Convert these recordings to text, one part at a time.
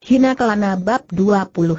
Hina Kelana Bab 22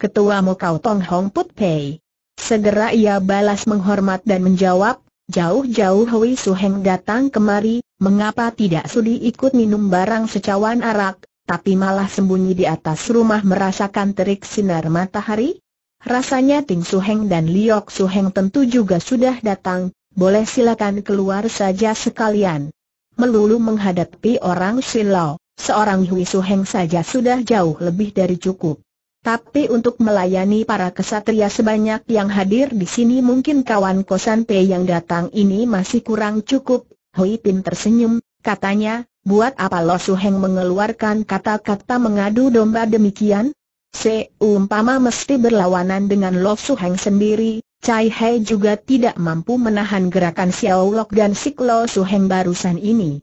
Ketua Mokau Tong Hong Put Pei Segera ia balas menghormat dan menjawab, jauh-jauh Hui Heng datang kemari, mengapa tidak sudi ikut minum barang secawan arak, tapi malah sembunyi di atas rumah merasakan terik sinar matahari? Rasanya Ting Su Heng dan Liok Su Heng tentu juga sudah datang, boleh silakan keluar saja sekalian. Melulu menghadapi orang silau, Seorang Hui Suheng saja sudah jauh lebih dari cukup. Tapi untuk melayani para kesatria sebanyak yang hadir di sini mungkin kawan kosan P yang datang ini masih kurang cukup. Hui Pin tersenyum, katanya, buat apa Lo Suheng mengeluarkan kata-kata mengadu domba demikian? Seumpama mesti berlawanan dengan Lo Suheng sendiri, Cai Hai juga tidak mampu menahan gerakan Xiao Lok dan Sik Lo Suheng barusan ini.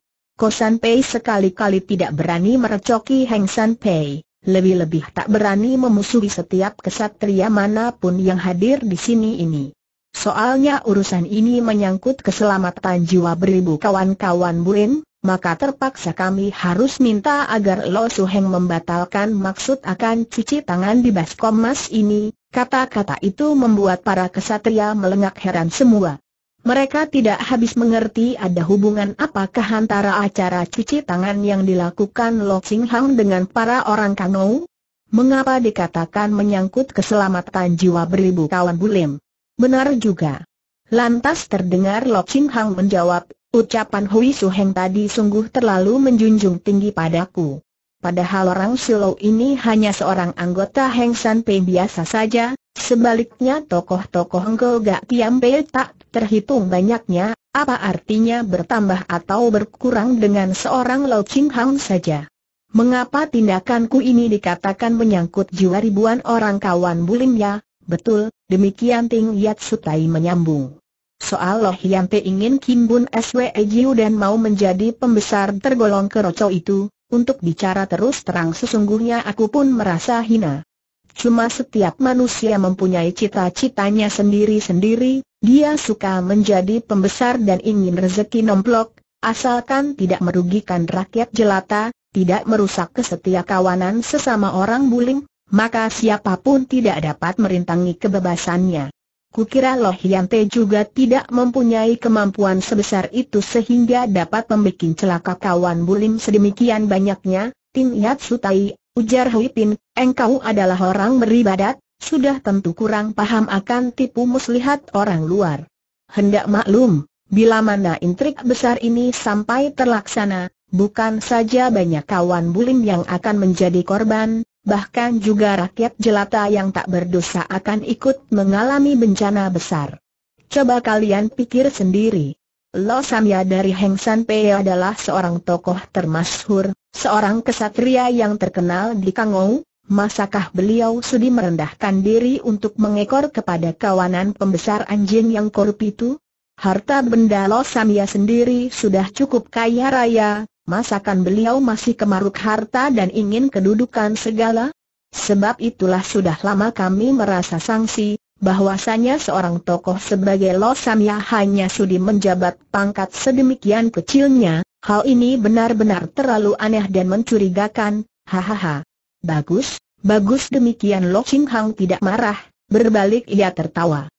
San Pei sekali-kali tidak berani merecoki Heng San Pei, lebih-lebih tak berani memusuhi setiap kesatria manapun yang hadir di sini ini. Soalnya urusan ini menyangkut keselamatan jiwa beribu kawan-kawan Buin, maka terpaksa kami harus minta agar Lo Heng membatalkan maksud akan cuci tangan di Baskom Mas ini. Kata-kata itu membuat para kesatria melengak heran semua. Mereka tidak habis mengerti ada hubungan apakah antara acara cuci tangan yang dilakukan Lo Ching Hang dengan para orang Kanou? Mengapa dikatakan menyangkut keselamatan jiwa beribu kawan Bulim? Benar juga. Lantas terdengar Lo Ching Hang menjawab, ucapan Hui Su Heng tadi sungguh terlalu menjunjung tinggi padaku. Padahal orang Silo ini hanya seorang anggota Heng San Pei biasa saja, Sebaliknya tokoh-tokoh Nggogak Pei tak terhitung banyaknya, apa artinya bertambah atau berkurang dengan seorang Lo Ching Hang saja. Mengapa tindakanku ini dikatakan menyangkut jiwa ribuan orang kawan bulimnya? Betul, demikian Ting Yat Sutai menyambung. Soal Loh Yante ingin Kim Bun SWE Jiu dan mau menjadi pembesar tergolong keroco itu, untuk bicara terus terang sesungguhnya aku pun merasa hina. Cuma setiap manusia mempunyai cita-citanya sendiri-sendiri, dia suka menjadi pembesar dan ingin rezeki nomplok, asalkan tidak merugikan rakyat jelata, tidak merusak kesetia kawanan sesama orang buling, maka siapapun tidak dapat merintangi kebebasannya. Kukira Loh Yante juga tidak mempunyai kemampuan sebesar itu sehingga dapat membuat celaka kawan bulim sedemikian banyaknya, Ting Yat Sutai Ujar Hui Pin, engkau adalah orang beribadat, sudah tentu kurang paham akan tipu muslihat orang luar. Hendak maklum, bila mana intrik besar ini sampai terlaksana, bukan saja banyak kawan bulim yang akan menjadi korban, bahkan juga rakyat jelata yang tak berdosa akan ikut mengalami bencana besar. Coba kalian pikir sendiri. Lo Samya dari Heng San Pei adalah seorang tokoh termasyhur, Seorang kesatria yang terkenal di Kangou, masakah beliau sudi merendahkan diri untuk mengekor kepada kawanan pembesar anjing yang korup itu? Harta benda Losamia sendiri sudah cukup kaya raya, masakan beliau masih kemaruk harta dan ingin kedudukan segala? Sebab itulah sudah lama kami merasa sanksi, bahwasanya seorang tokoh sebagai Losamia hanya sudi menjabat pangkat sedemikian kecilnya, Hal ini benar-benar terlalu aneh dan mencurigakan, hahaha. Bagus, bagus demikian Lo Ching Hang tidak marah, berbalik ia tertawa.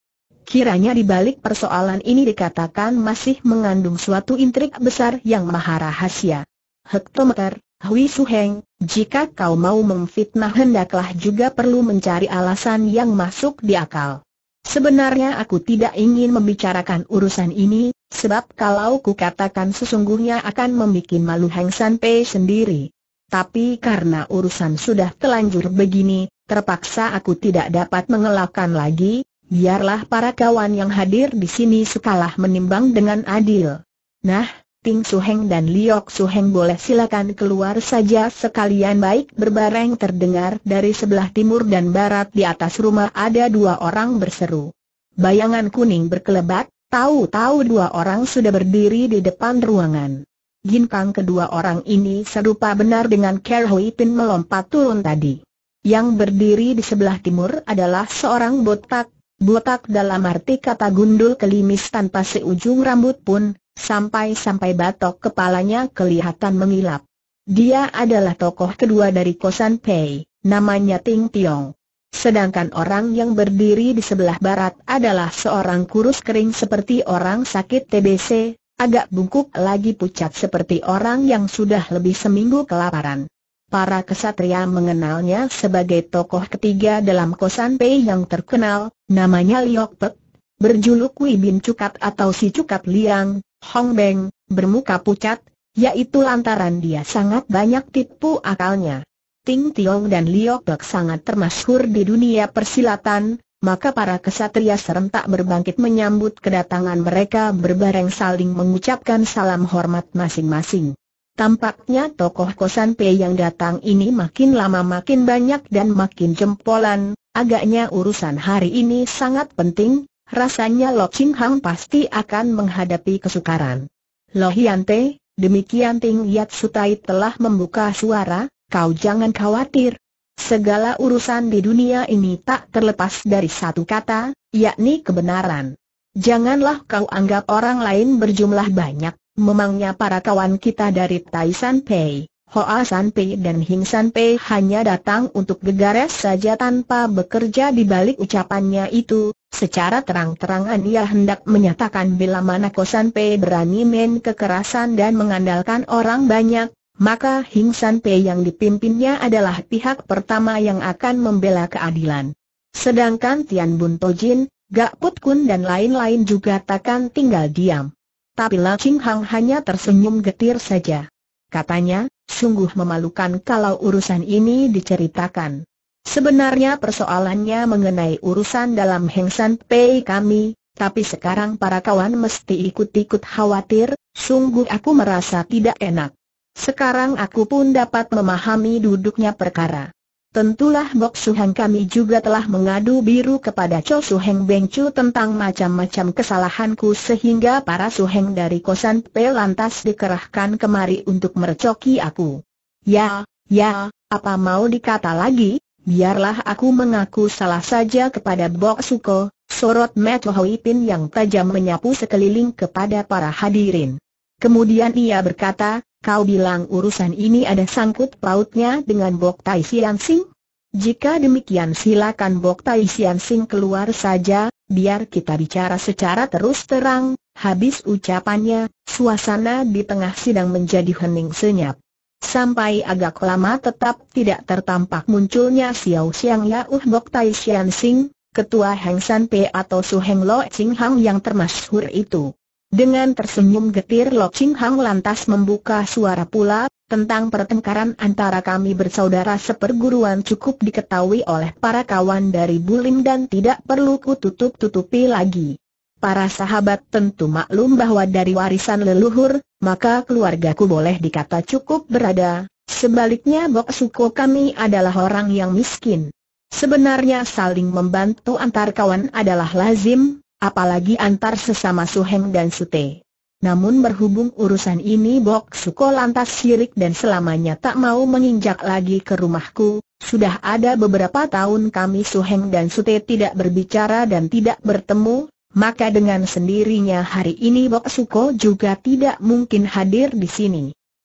Kiranya di balik persoalan ini dikatakan masih mengandung suatu intrik besar yang maha rahasia. Hektometer, Hui Heng, jika kau mau memfitnah hendaklah juga perlu mencari alasan yang masuk di akal. Sebenarnya aku tidak ingin membicarakan urusan ini, sebab kalau ku katakan sesungguhnya akan membuat malu Hang San Pei sendiri. Tapi karena urusan sudah telanjur begini, terpaksa aku tidak dapat mengelakkan lagi, biarlah para kawan yang hadir di sini sekalah menimbang dengan adil. Nah, Ping Suheng dan Liok Suheng boleh silakan keluar saja sekalian baik berbareng terdengar dari sebelah timur dan barat di atas rumah ada dua orang berseru. Bayangan kuning berkelebat, tahu-tahu dua orang sudah berdiri di depan ruangan. Ginkang kedua orang ini serupa benar dengan Ker Hui Pin melompat turun tadi. Yang berdiri di sebelah timur adalah seorang botak, botak dalam arti kata gundul kelimis tanpa seujung rambut pun, sampai-sampai batok kepalanya kelihatan mengilap. Dia adalah tokoh kedua dari Kosan Pei, namanya Ting Tiong. Sedangkan orang yang berdiri di sebelah barat adalah seorang kurus kering seperti orang sakit TBC, agak bungkuk lagi pucat seperti orang yang sudah lebih seminggu kelaparan. Para kesatria mengenalnya sebagai tokoh ketiga dalam kosan Pei yang terkenal, namanya Liok Pek, berjuluk Wibin Cukat atau Si Cukat Liang, Hong Beng, bermuka pucat, yaitu lantaran dia sangat banyak tipu akalnya. Ting Tiong dan Liok Dok sangat termasyhur di dunia persilatan, maka para kesatria serentak berbangkit menyambut kedatangan mereka berbareng saling mengucapkan salam hormat masing-masing. Tampaknya tokoh kosan P yang datang ini makin lama makin banyak dan makin jempolan, agaknya urusan hari ini sangat penting, rasanya Lo Ching Hang pasti akan menghadapi kesukaran. Lo Hian Te, demikian Ting Yat Sutai telah membuka suara, kau jangan khawatir. Segala urusan di dunia ini tak terlepas dari satu kata, yakni kebenaran. Janganlah kau anggap orang lain berjumlah banyak, memangnya para kawan kita dari Taisan Pei Hoa San Pei dan Hing San Pei hanya datang untuk gegares saja tanpa bekerja di balik ucapannya itu, secara terang-terangan ia hendak menyatakan bila mana Ko San Pei berani main kekerasan dan mengandalkan orang banyak, maka Hing San Pei yang dipimpinnya adalah pihak pertama yang akan membela keadilan. Sedangkan Tian Bun Jin, Gak Put Kun dan lain-lain juga takkan tinggal diam. Tapi La Ching Hang hanya tersenyum getir saja. Katanya, sungguh memalukan kalau urusan ini diceritakan. Sebenarnya persoalannya mengenai urusan dalam Hengsan Pei kami, tapi sekarang para kawan mesti ikut-ikut khawatir, sungguh aku merasa tidak enak. Sekarang aku pun dapat memahami duduknya perkara. Tentulah Bok Suheng kami juga telah mengadu biru kepada Cho Suheng Beng Chu tentang macam-macam kesalahanku sehingga para Suheng dari kosan P lantas dikerahkan kemari untuk merecoki aku. Ya, ya, apa mau dikata lagi? Biarlah aku mengaku salah saja kepada Bok Suko, sorot Hoi Hoipin yang tajam menyapu sekeliling kepada para hadirin. Kemudian ia berkata, Kau bilang urusan ini ada sangkut pautnya dengan Bok Tai Sian Sing? Jika demikian silakan Bok Tai Sian Sing keluar saja, biar kita bicara secara terus terang. Habis ucapannya, suasana di tengah sidang menjadi hening senyap. Sampai agak lama tetap tidak tertampak munculnya Xiao Xiang Yauh Bok Tai Sian Sing, Ketua Heng San Pei atau Su Heng Lo Ching Hang yang termasyhur itu. Dengan tersenyum getir Lo Ching Hang lantas membuka suara pula, tentang pertengkaran antara kami bersaudara seperguruan cukup diketahui oleh para kawan dari Bulim dan tidak perlu ku tutup-tutupi lagi. Para sahabat tentu maklum bahwa dari warisan leluhur, maka keluargaku boleh dikata cukup berada, sebaliknya Bok Suko kami adalah orang yang miskin. Sebenarnya saling membantu antar kawan adalah lazim, apalagi antar sesama suheng dan Sute. Namun berhubung urusan ini Bok Suko lantas sirik dan selamanya tak mau menginjak lagi ke rumahku, sudah ada beberapa tahun kami suheng dan Sute tidak berbicara dan tidak bertemu, maka dengan sendirinya hari ini Bok Suko juga tidak mungkin hadir di sini.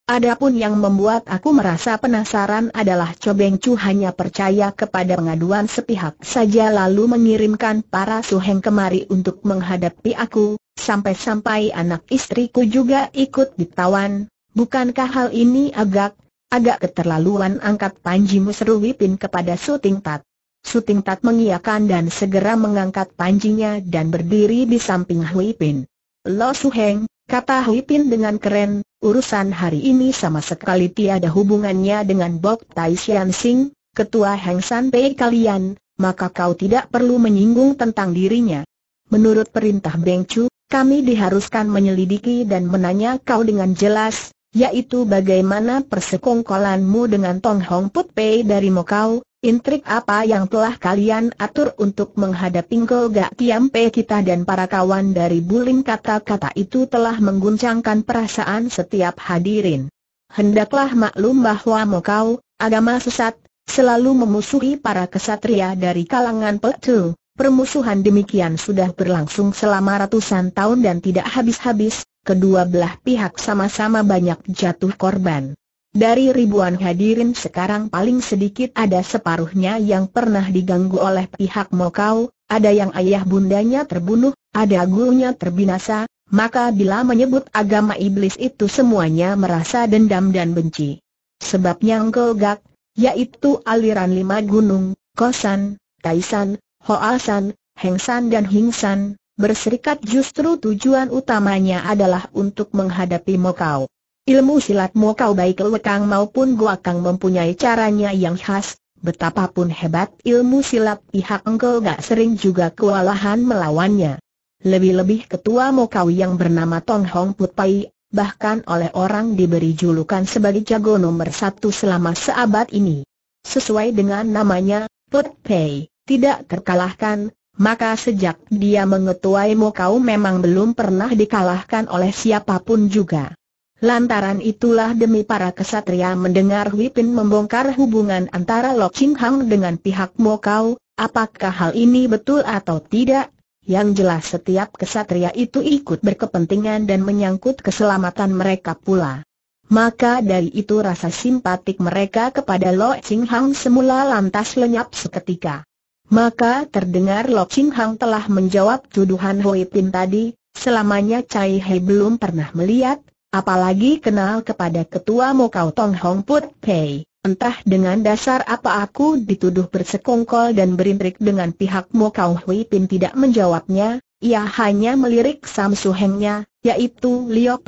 Adapun yang membuat aku merasa penasaran adalah Cobeng Chu hanya percaya kepada pengaduan sepihak saja lalu mengirimkan para suheng kemari untuk menghadapi aku, sampai-sampai anak istriku juga ikut ditawan. Bukankah hal ini agak, agak keterlaluan angkat Panji Musru Wipin kepada Suting Tat? Suting Tat mengiakan dan segera mengangkat panjinya dan berdiri di samping Hui Pin. Lo Suheng, Kata Huipin dengan keren, urusan hari ini sama sekali tiada hubungannya dengan Bok Tai Sian Sing, ketua Hang San Pei kalian, maka kau tidak perlu menyinggung tentang dirinya. Menurut perintah Beng Chu, kami diharuskan menyelidiki dan menanya kau dengan jelas, yaitu bagaimana persekongkolanmu dengan Tong Hong Put Pei dari Mokau, Intrik apa yang telah kalian atur untuk menghadapi Golgak Tiampe kita dan para kawan dari Bulim kata-kata itu telah mengguncangkan perasaan setiap hadirin. Hendaklah maklum bahwa Mokau, agama sesat, selalu memusuhi para kesatria dari kalangan Petu. Permusuhan demikian sudah berlangsung selama ratusan tahun dan tidak habis-habis, kedua belah pihak sama-sama banyak jatuh korban. Dari ribuan hadirin sekarang paling sedikit ada separuhnya yang pernah diganggu oleh pihak Mokau, ada yang ayah bundanya terbunuh, ada gurunya terbinasa, maka bila menyebut agama iblis itu semuanya merasa dendam dan benci. Sebabnya Engkel Gak, yaitu aliran lima gunung, Kosan, Taisan, Hoasan, Hengsan dan Hingsan, berserikat justru tujuan utamanya adalah untuk menghadapi Mokau. Ilmu silatmu kau baik lekang maupun kang mempunyai caranya yang khas, betapapun hebat ilmu silat pihak engkau gak sering juga kewalahan melawannya. Lebih-lebih ketua Mokau yang bernama Tong Hong Put Pai, bahkan oleh orang diberi julukan sebagai jago nomor satu selama seabad ini. Sesuai dengan namanya, Put Pai, tidak terkalahkan, maka sejak dia mengetuai Mokau memang belum pernah dikalahkan oleh siapapun juga. Lantaran itulah demi para kesatria mendengar Wipin membongkar hubungan antara Lok Chin Hang dengan pihak Mokau, apakah hal ini betul atau tidak? Yang jelas setiap kesatria itu ikut berkepentingan dan menyangkut keselamatan mereka pula. Maka dari itu rasa simpatik mereka kepada Lo Ching Hang semula lantas lenyap seketika. Maka terdengar Lo Ching Hang telah menjawab tuduhan Wipin tadi, selamanya Cai He belum pernah melihat, Apalagi kenal kepada ketua Mokau Tong Hong Put Pei. Entah dengan dasar apa aku dituduh bersekongkol dan berintrik dengan pihak Mokau Hui Pin tidak menjawabnya, ia hanya melirik Samsu Hengnya, yaitu Lio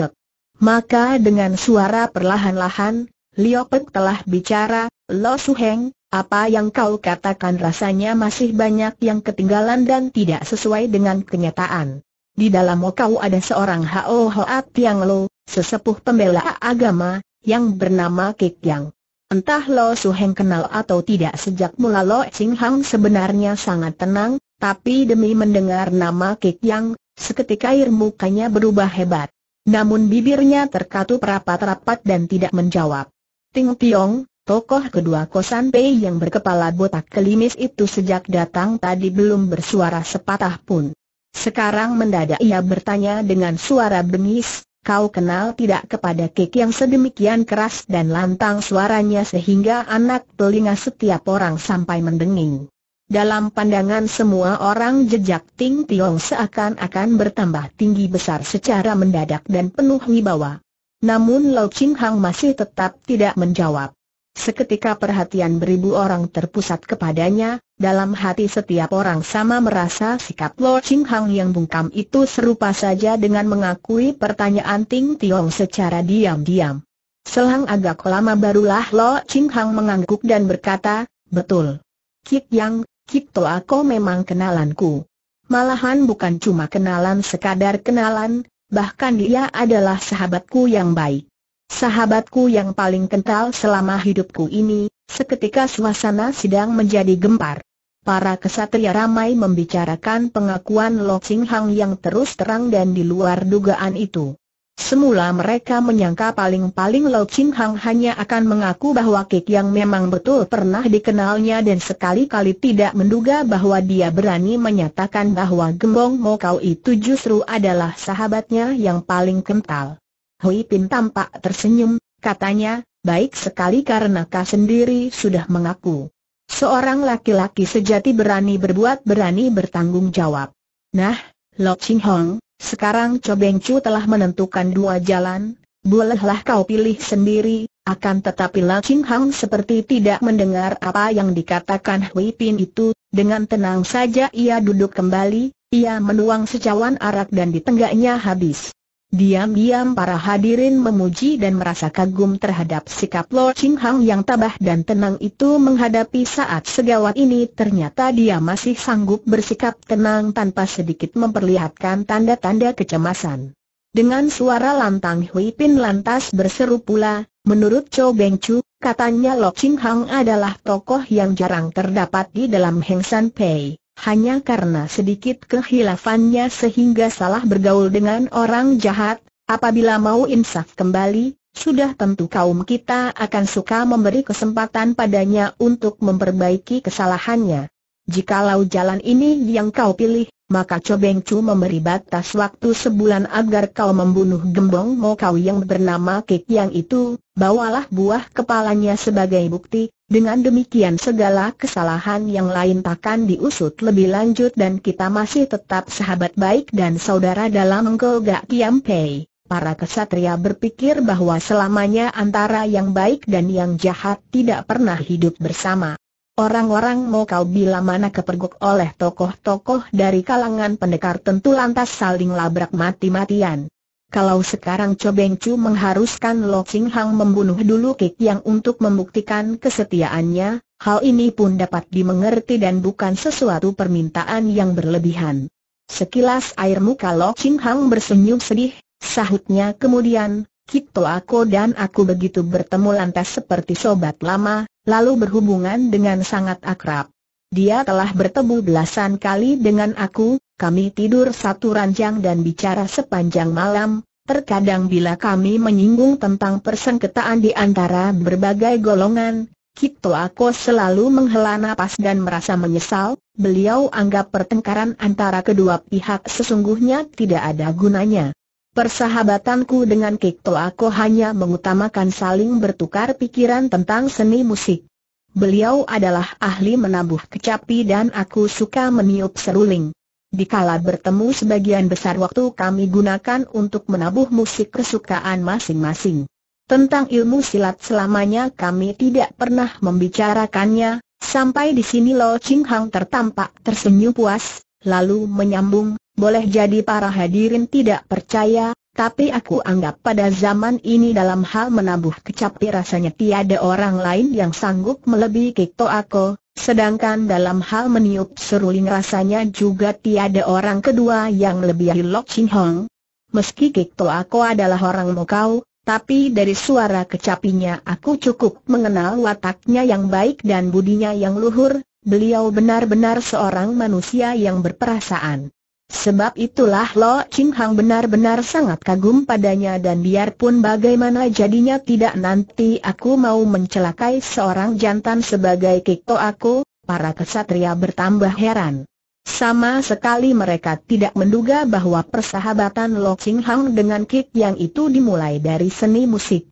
Maka dengan suara perlahan-lahan, Lio telah bicara, Lo Su Heng, apa yang kau katakan rasanya masih banyak yang ketinggalan dan tidak sesuai dengan kenyataan. Di dalam Mokau ada seorang Hao Hoat Tiang Lo, sesepuh pembela agama, yang bernama Kik Yang. Entah Lo Heng kenal atau tidak sejak mula Lo Ching Hang sebenarnya sangat tenang, tapi demi mendengar nama Kik Yang, seketika air mukanya berubah hebat. Namun bibirnya terkatup rapat-rapat dan tidak menjawab. Ting Tiong, tokoh kedua kosan Pei yang berkepala botak kelimis itu sejak datang tadi belum bersuara sepatah pun. Sekarang mendadak ia bertanya dengan suara bengis, kau kenal tidak kepada kek yang sedemikian keras dan lantang suaranya sehingga anak telinga setiap orang sampai mendenging. Dalam pandangan semua orang jejak Ting Tiong seakan-akan bertambah tinggi besar secara mendadak dan penuh wibawa. Namun Lau Ching Hang masih tetap tidak menjawab. Seketika perhatian beribu orang terpusat kepadanya, dalam hati setiap orang sama merasa sikap Lo Ching Hang yang bungkam itu serupa saja dengan mengakui pertanyaan Ting Tiong secara diam-diam. Selang agak lama barulah Lo Ching Hang mengangguk dan berkata, Betul. Kik Yang, Kik To aku memang kenalanku. Malahan bukan cuma kenalan sekadar kenalan, bahkan dia adalah sahabatku yang baik sahabatku yang paling kental selama hidupku ini, seketika suasana sidang menjadi gempar. Para kesatria ramai membicarakan pengakuan Lo Ching Hang yang terus terang dan di luar dugaan itu. Semula mereka menyangka paling-paling Lo Ching Hang hanya akan mengaku bahwa Kik yang memang betul pernah dikenalnya dan sekali-kali tidak menduga bahwa dia berani menyatakan bahwa Gembong Mokau itu justru adalah sahabatnya yang paling kental. Hui Pin tampak tersenyum, katanya, baik sekali karena kau sendiri sudah mengaku. Seorang laki-laki sejati berani berbuat berani bertanggung jawab. Nah, Lo Ching Hong, sekarang Chobeng Chu telah menentukan dua jalan, bolehlah kau pilih sendiri, akan tetapi Lo Ching Hong seperti tidak mendengar apa yang dikatakan Hui Pin itu, dengan tenang saja ia duduk kembali, ia menuang secawan arak dan ditenggaknya habis. Diam-diam para hadirin memuji dan merasa kagum terhadap sikap Lord Ching Hang yang tabah dan tenang itu menghadapi saat segawat ini ternyata dia masih sanggup bersikap tenang tanpa sedikit memperlihatkan tanda-tanda kecemasan. Dengan suara lantang Hui Pin lantas berseru pula, menurut Cho Beng Chu, katanya Lo Ching Hang adalah tokoh yang jarang terdapat di dalam Heng San Pei hanya karena sedikit kehilafannya sehingga salah bergaul dengan orang jahat, apabila mau insaf kembali, sudah tentu kaum kita akan suka memberi kesempatan padanya untuk memperbaiki kesalahannya. Jikalau jalan ini yang kau pilih, maka Cobeng Chu memberi batas waktu sebulan agar kau membunuh gembong mau kau yang bernama Kik yang itu, bawalah buah kepalanya sebagai bukti, dengan demikian segala kesalahan yang lain takkan diusut lebih lanjut dan kita masih tetap sahabat baik dan saudara dalam Gak Kiam Pei. Para kesatria berpikir bahwa selamanya antara yang baik dan yang jahat tidak pernah hidup bersama. Orang-orang mau kau bila mana kepergok oleh tokoh-tokoh dari kalangan pendekar tentu lantas saling labrak mati-matian. Kalau sekarang Cho Beng Chu mengharuskan Lo Ching Hang membunuh dulu Kik Yang untuk membuktikan kesetiaannya, hal ini pun dapat dimengerti dan bukan sesuatu permintaan yang berlebihan. Sekilas air muka Lo Ching Hang bersenyum sedih, sahutnya kemudian, Kito aku dan aku begitu bertemu lantas seperti sobat lama, lalu berhubungan dengan sangat akrab. Dia telah bertemu belasan kali dengan aku, kami tidur satu ranjang dan bicara sepanjang malam, terkadang bila kami menyinggung tentang persengketaan di antara berbagai golongan, Kito Ako selalu menghela napas dan merasa menyesal, beliau anggap pertengkaran antara kedua pihak sesungguhnya tidak ada gunanya. Persahabatanku dengan Kito Ako hanya mengutamakan saling bertukar pikiran tentang seni musik. Beliau adalah ahli menabuh kecapi dan aku suka meniup seruling. Dikala bertemu sebagian besar waktu kami gunakan untuk menabuh musik kesukaan masing-masing. Tentang ilmu silat selamanya kami tidak pernah membicarakannya, sampai di sini Lo Ching Hang tertampak tersenyum puas, lalu menyambung, boleh jadi para hadirin tidak percaya, tapi aku anggap pada zaman ini dalam hal menabuh kecapi rasanya tiada orang lain yang sanggup melebihi to Ako, Sedangkan dalam hal meniup seruling rasanya juga tiada orang kedua yang lebih Lok Ching Hong. Meski Kik Ko adalah orang Mokau, tapi dari suara kecapinya aku cukup mengenal wataknya yang baik dan budinya yang luhur, beliau benar-benar seorang manusia yang berperasaan. Sebab itulah Lo Ching Hang benar-benar sangat kagum padanya dan biarpun bagaimana jadinya tidak nanti aku mau mencelakai seorang jantan sebagai kikto aku, para kesatria bertambah heran. Sama sekali mereka tidak menduga bahwa persahabatan Lo Ching Hang dengan Kik yang itu dimulai dari seni musik.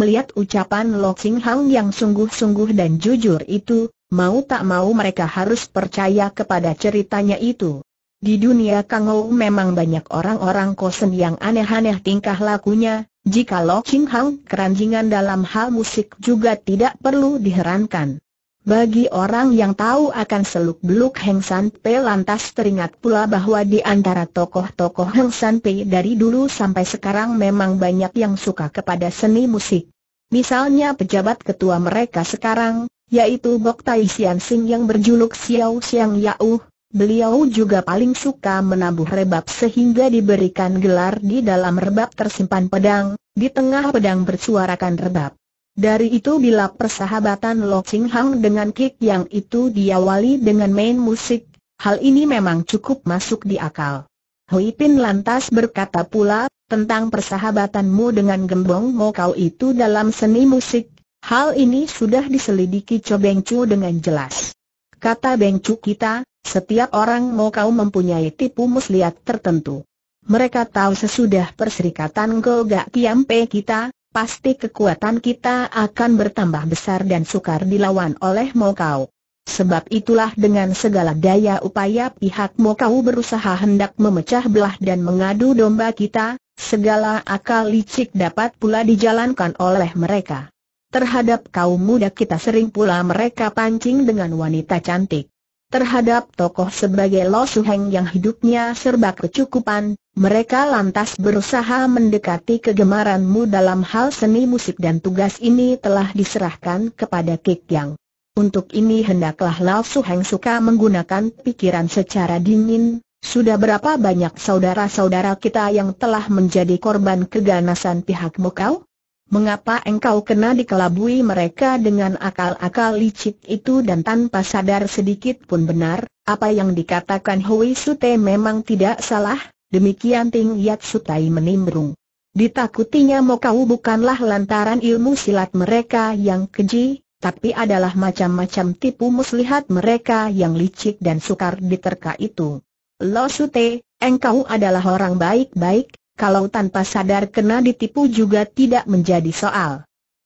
Melihat ucapan Lo Ching Hang yang sungguh-sungguh dan jujur itu, mau tak mau mereka harus percaya kepada ceritanya itu. Di dunia Ou memang banyak orang-orang kosen yang aneh-aneh tingkah lakunya, jika Lo Ching Hang keranjingan dalam hal musik juga tidak perlu diherankan. Bagi orang yang tahu akan seluk-beluk Heng San Pe lantas teringat pula bahwa di antara tokoh-tokoh Heng San Pe dari dulu sampai sekarang memang banyak yang suka kepada seni musik. Misalnya pejabat ketua mereka sekarang, yaitu Bok Tai Sian Sing yang berjuluk Xiao Xiang Yauh, Beliau juga paling suka menabuh rebab sehingga diberikan gelar di dalam rebab tersimpan pedang, di tengah pedang bersuarakan rebab. Dari itu bila persahabatan Lo Ching Hang dengan kick yang itu diawali dengan main musik, hal ini memang cukup masuk di akal. Hui Pin lantas berkata pula, tentang persahabatanmu dengan gembong Mokau itu dalam seni musik, hal ini sudah diselidiki Cho Beng Chu dengan jelas. Kata Beng Chu kita, setiap orang mau kau mempunyai tipu muslihat tertentu. Mereka tahu sesudah perserikatan Goga Kiampe kita, pasti kekuatan kita akan bertambah besar dan sukar dilawan oleh Mokau. Sebab itulah dengan segala daya upaya pihak Mokau berusaha hendak memecah belah dan mengadu domba kita, segala akal licik dapat pula dijalankan oleh mereka. Terhadap kaum muda kita sering pula mereka pancing dengan wanita cantik terhadap tokoh sebagai Lo Heng yang hidupnya serba kecukupan, mereka lantas berusaha mendekati kegemaranmu dalam hal seni musik dan tugas ini telah diserahkan kepada Kik Yang. Untuk ini hendaklah Lo Su Heng suka menggunakan pikiran secara dingin, sudah berapa banyak saudara-saudara kita yang telah menjadi korban keganasan pihak Mokau? Mengapa engkau kena dikelabui mereka dengan akal-akal licik itu dan tanpa sadar sedikit pun benar, apa yang dikatakan Hui Sute memang tidak salah, demikian Ting Yat Sutai menimbrung. Ditakutinya mau kau bukanlah lantaran ilmu silat mereka yang keji, tapi adalah macam-macam tipu muslihat mereka yang licik dan sukar diterka itu. Lo Sute, engkau adalah orang baik-baik, kalau tanpa sadar kena ditipu juga tidak menjadi soal.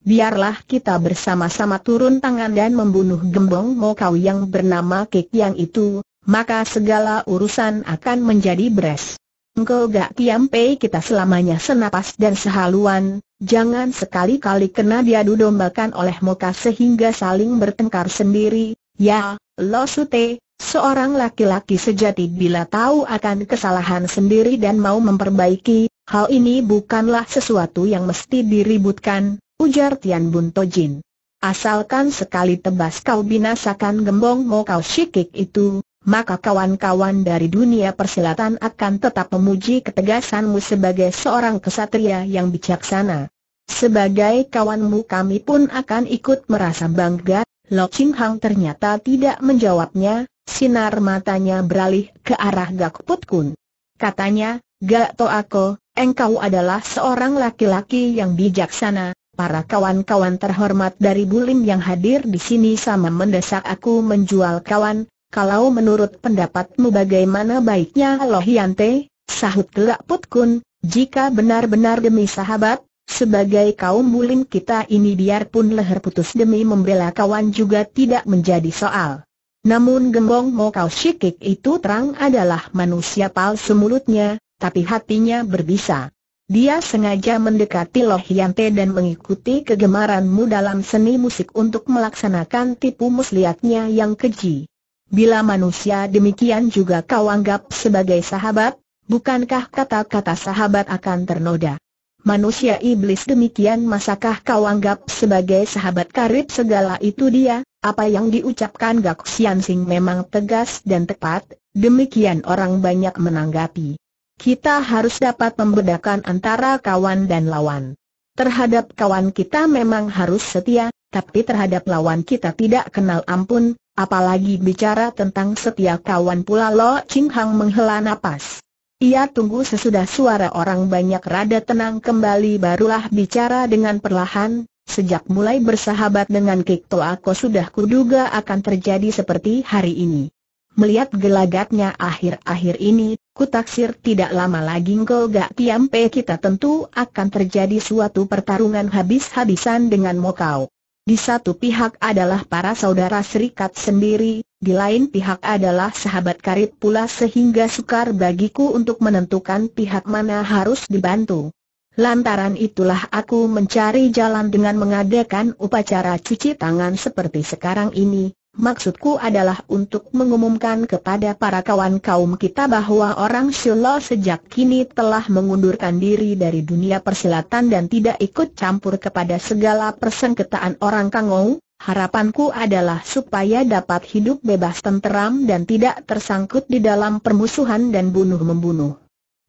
Biarlah kita bersama-sama turun tangan dan membunuh gembong mokau yang bernama Kek yang itu, maka segala urusan akan menjadi beres. Engkau gak kiampe kita selamanya senapas dan sehaluan, jangan sekali-kali kena diadu dombakan oleh moka sehingga saling bertengkar sendiri, ya, lo sute, Seorang laki-laki sejati bila tahu akan kesalahan sendiri dan mau memperbaiki, hal ini bukanlah sesuatu yang mesti diributkan, ujar Tian Bun Tojin. Asalkan sekali tebas kau binasakan gembong mo kau shikik itu, maka kawan-kawan dari dunia persilatan akan tetap memuji ketegasanmu sebagai seorang kesatria yang bijaksana. Sebagai kawanmu kami pun akan ikut merasa bangga, Lo Ching Hang ternyata tidak menjawabnya, Sinar matanya beralih ke arah Gak Kun. Katanya, Gak To Ako, engkau adalah seorang laki-laki yang bijaksana. Para kawan-kawan terhormat dari Bulim yang hadir di sini sama mendesak aku menjual kawan. Kalau menurut pendapatmu bagaimana baiknya Lohiante? Sahut Gak Put Kun, jika benar-benar demi sahabat, sebagai kaum bulim kita ini biarpun leher putus demi membela kawan juga tidak menjadi soal. Namun Gembong Mokau Shikik itu terang adalah manusia palsu mulutnya, tapi hatinya berbisa. Dia sengaja mendekati Loh Yante dan mengikuti kegemaranmu dalam seni musik untuk melaksanakan tipu muslihatnya yang keji. Bila manusia demikian juga kau anggap sebagai sahabat, bukankah kata-kata sahabat akan ternoda? Manusia iblis demikian masakah kau anggap sebagai sahabat karib segala itu dia? Apa yang diucapkan Gak Sian Sing memang tegas dan tepat, demikian orang banyak menanggapi. Kita harus dapat membedakan antara kawan dan lawan. Terhadap kawan kita memang harus setia, tapi terhadap lawan kita tidak kenal ampun, apalagi bicara tentang setia kawan pula Lo Ching Hang menghela napas. Ia tunggu sesudah suara orang banyak rada tenang kembali barulah bicara dengan perlahan, sejak mulai bersahabat dengan Kikto aku sudah kuduga akan terjadi seperti hari ini. Melihat gelagatnya akhir-akhir ini, kutaksir tidak lama lagi engkau gak tiampe kita tentu akan terjadi suatu pertarungan habis-habisan dengan Mokau. Di satu pihak adalah para saudara serikat sendiri, di lain pihak adalah sahabat karib pula sehingga sukar bagiku untuk menentukan pihak mana harus dibantu. Lantaran itulah aku mencari jalan dengan mengadakan upacara cuci tangan seperti sekarang ini. Maksudku adalah untuk mengumumkan kepada para kawan kaum kita bahwa orang Silo sejak kini telah mengundurkan diri dari dunia persilatan dan tidak ikut campur kepada segala persengketaan orang Kangou, Harapanku adalah supaya dapat hidup bebas tenteram dan tidak tersangkut di dalam permusuhan dan bunuh-membunuh.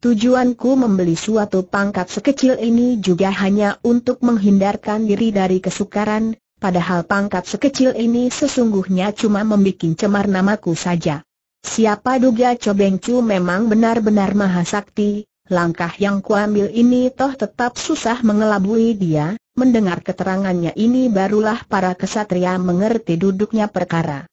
Tujuanku membeli suatu pangkat sekecil ini juga hanya untuk menghindarkan diri dari kesukaran, padahal pangkat sekecil ini sesungguhnya cuma membuat cemar namaku saja. Siapa duga Cobeng Chu memang benar-benar maha sakti, Langkah yang kuambil ini toh tetap susah mengelabui dia, mendengar keterangannya ini barulah para kesatria mengerti duduknya perkara.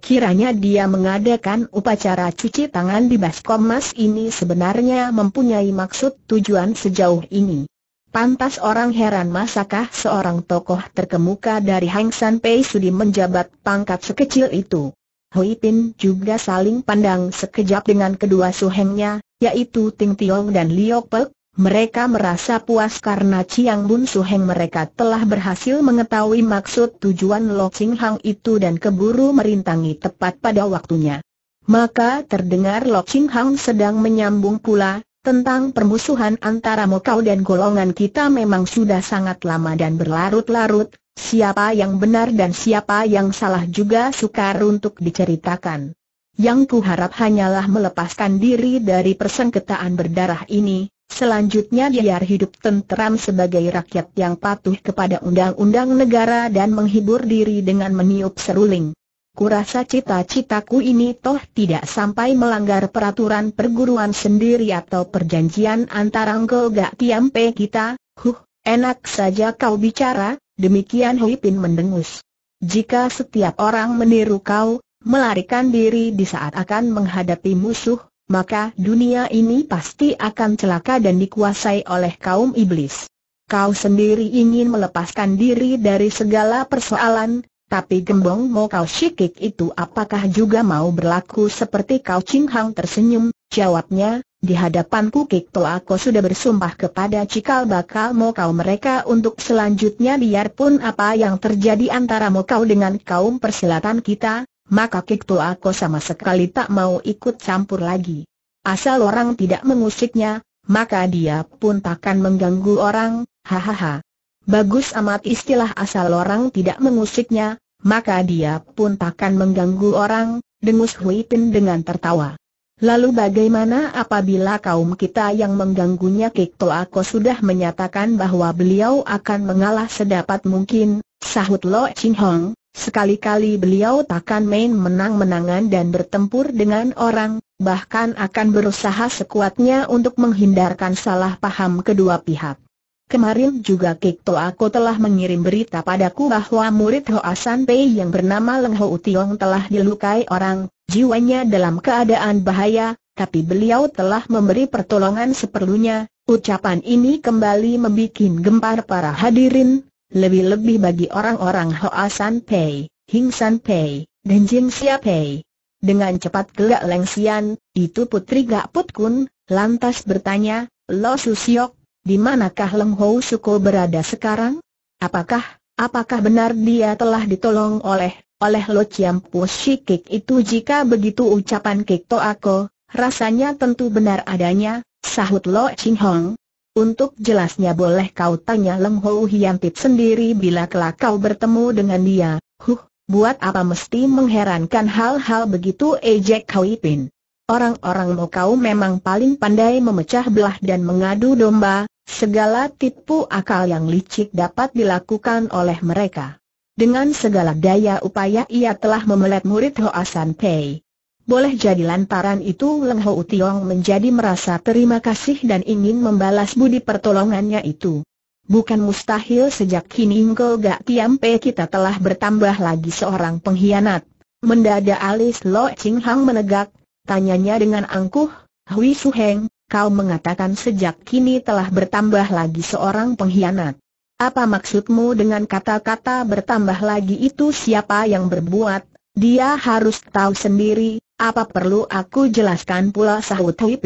Kiranya dia mengadakan upacara cuci tangan di Baskom Mas ini sebenarnya mempunyai maksud tujuan sejauh ini. Pantas orang heran masakah seorang tokoh terkemuka dari Hang San Pei Sudi menjabat pangkat sekecil itu. Hui Pin juga saling pandang sekejap dengan kedua suhengnya, yaitu Ting Tiong dan Liok Pek, mereka merasa puas karena Chiang Bun Suheng mereka telah berhasil mengetahui maksud tujuan Lo Ching Hang itu dan keburu merintangi tepat pada waktunya. Maka terdengar Lo Ching Hang sedang menyambung pula, tentang permusuhan antara Mokau dan golongan kita memang sudah sangat lama dan berlarut-larut, siapa yang benar dan siapa yang salah juga sukar untuk diceritakan. Yang kuharap hanyalah melepaskan diri dari persengketaan berdarah ini, selanjutnya biar hidup tentram sebagai rakyat yang patuh kepada undang-undang negara dan menghibur diri dengan meniup seruling. Kurasa cita-citaku ini toh tidak sampai melanggar peraturan perguruan sendiri atau perjanjian antara Ngkol Gak Tiampe kita, huh, enak saja kau bicara, demikian Hui Pin mendengus. Jika setiap orang meniru kau, melarikan diri di saat akan menghadapi musuh, maka dunia ini pasti akan celaka dan dikuasai oleh kaum iblis. Kau sendiri ingin melepaskan diri dari segala persoalan, tapi gembong mau kau syikik itu apakah juga mau berlaku seperti kau Ching Hang tersenyum, jawabnya, di hadapanku Kik Toa aku sudah bersumpah kepada Cikal bakal mau kau mereka untuk selanjutnya biarpun apa yang terjadi antara mau kau dengan kaum persilatan kita, maka Kikto aku sama sekali tak mau ikut campur lagi. Asal orang tidak mengusiknya, maka dia pun takkan mengganggu orang, hahaha. Bagus amat istilah asal orang tidak mengusiknya, maka dia pun takkan mengganggu orang, dengus Hui Pin dengan tertawa. Lalu bagaimana apabila kaum kita yang mengganggunya Kikto Ako sudah menyatakan bahwa beliau akan mengalah sedapat mungkin, sahut Lo Ching Hong, Sekali-kali beliau takkan main menang-menangan dan bertempur dengan orang, bahkan akan berusaha sekuatnya untuk menghindarkan salah paham kedua pihak. Kemarin juga Kikto aku telah mengirim berita padaku bahwa murid Hoa San Pei yang bernama Leng Ho Utiong telah dilukai orang, jiwanya dalam keadaan bahaya, tapi beliau telah memberi pertolongan seperlunya. Ucapan ini kembali membuat gempar para hadirin, lebih-lebih bagi orang-orang Hoa San Pei, Hing San Pei, dan Jin Sia Pei. Dengan cepat gelak Leng Xian, itu putri Gak Put Kun, lantas bertanya, Lo Siok, di manakah Leng Hou Suko berada sekarang? Apakah, apakah benar dia telah ditolong oleh, oleh Lo Chiam Pu Shikik itu jika begitu ucapan Kik To Ako, rasanya tentu benar adanya, sahut Lo Ching Hong, untuk jelasnya boleh kau tanya leng Hou Hiantip sendiri bila kelak kau bertemu dengan dia. Huh, buat apa mesti mengherankan hal-hal begitu ejek kau ipin. Orang-orang mau kau memang paling pandai memecah belah dan mengadu domba, segala tipu akal yang licik dapat dilakukan oleh mereka. Dengan segala daya upaya ia telah memelet murid Hoa San Pei. Boleh jadi lantaran itu Leng Ho Tiong menjadi merasa terima kasih dan ingin membalas budi pertolongannya itu. Bukan mustahil sejak kini Ngo Gak Pe kita telah bertambah lagi seorang pengkhianat. Mendadak alis Lo Ching Hang menegak, tanyanya dengan angkuh, Hui Su Heng, kau mengatakan sejak kini telah bertambah lagi seorang pengkhianat. Apa maksudmu dengan kata-kata bertambah lagi itu siapa yang berbuat? Dia harus tahu sendiri, apa perlu aku jelaskan pula sahut Hui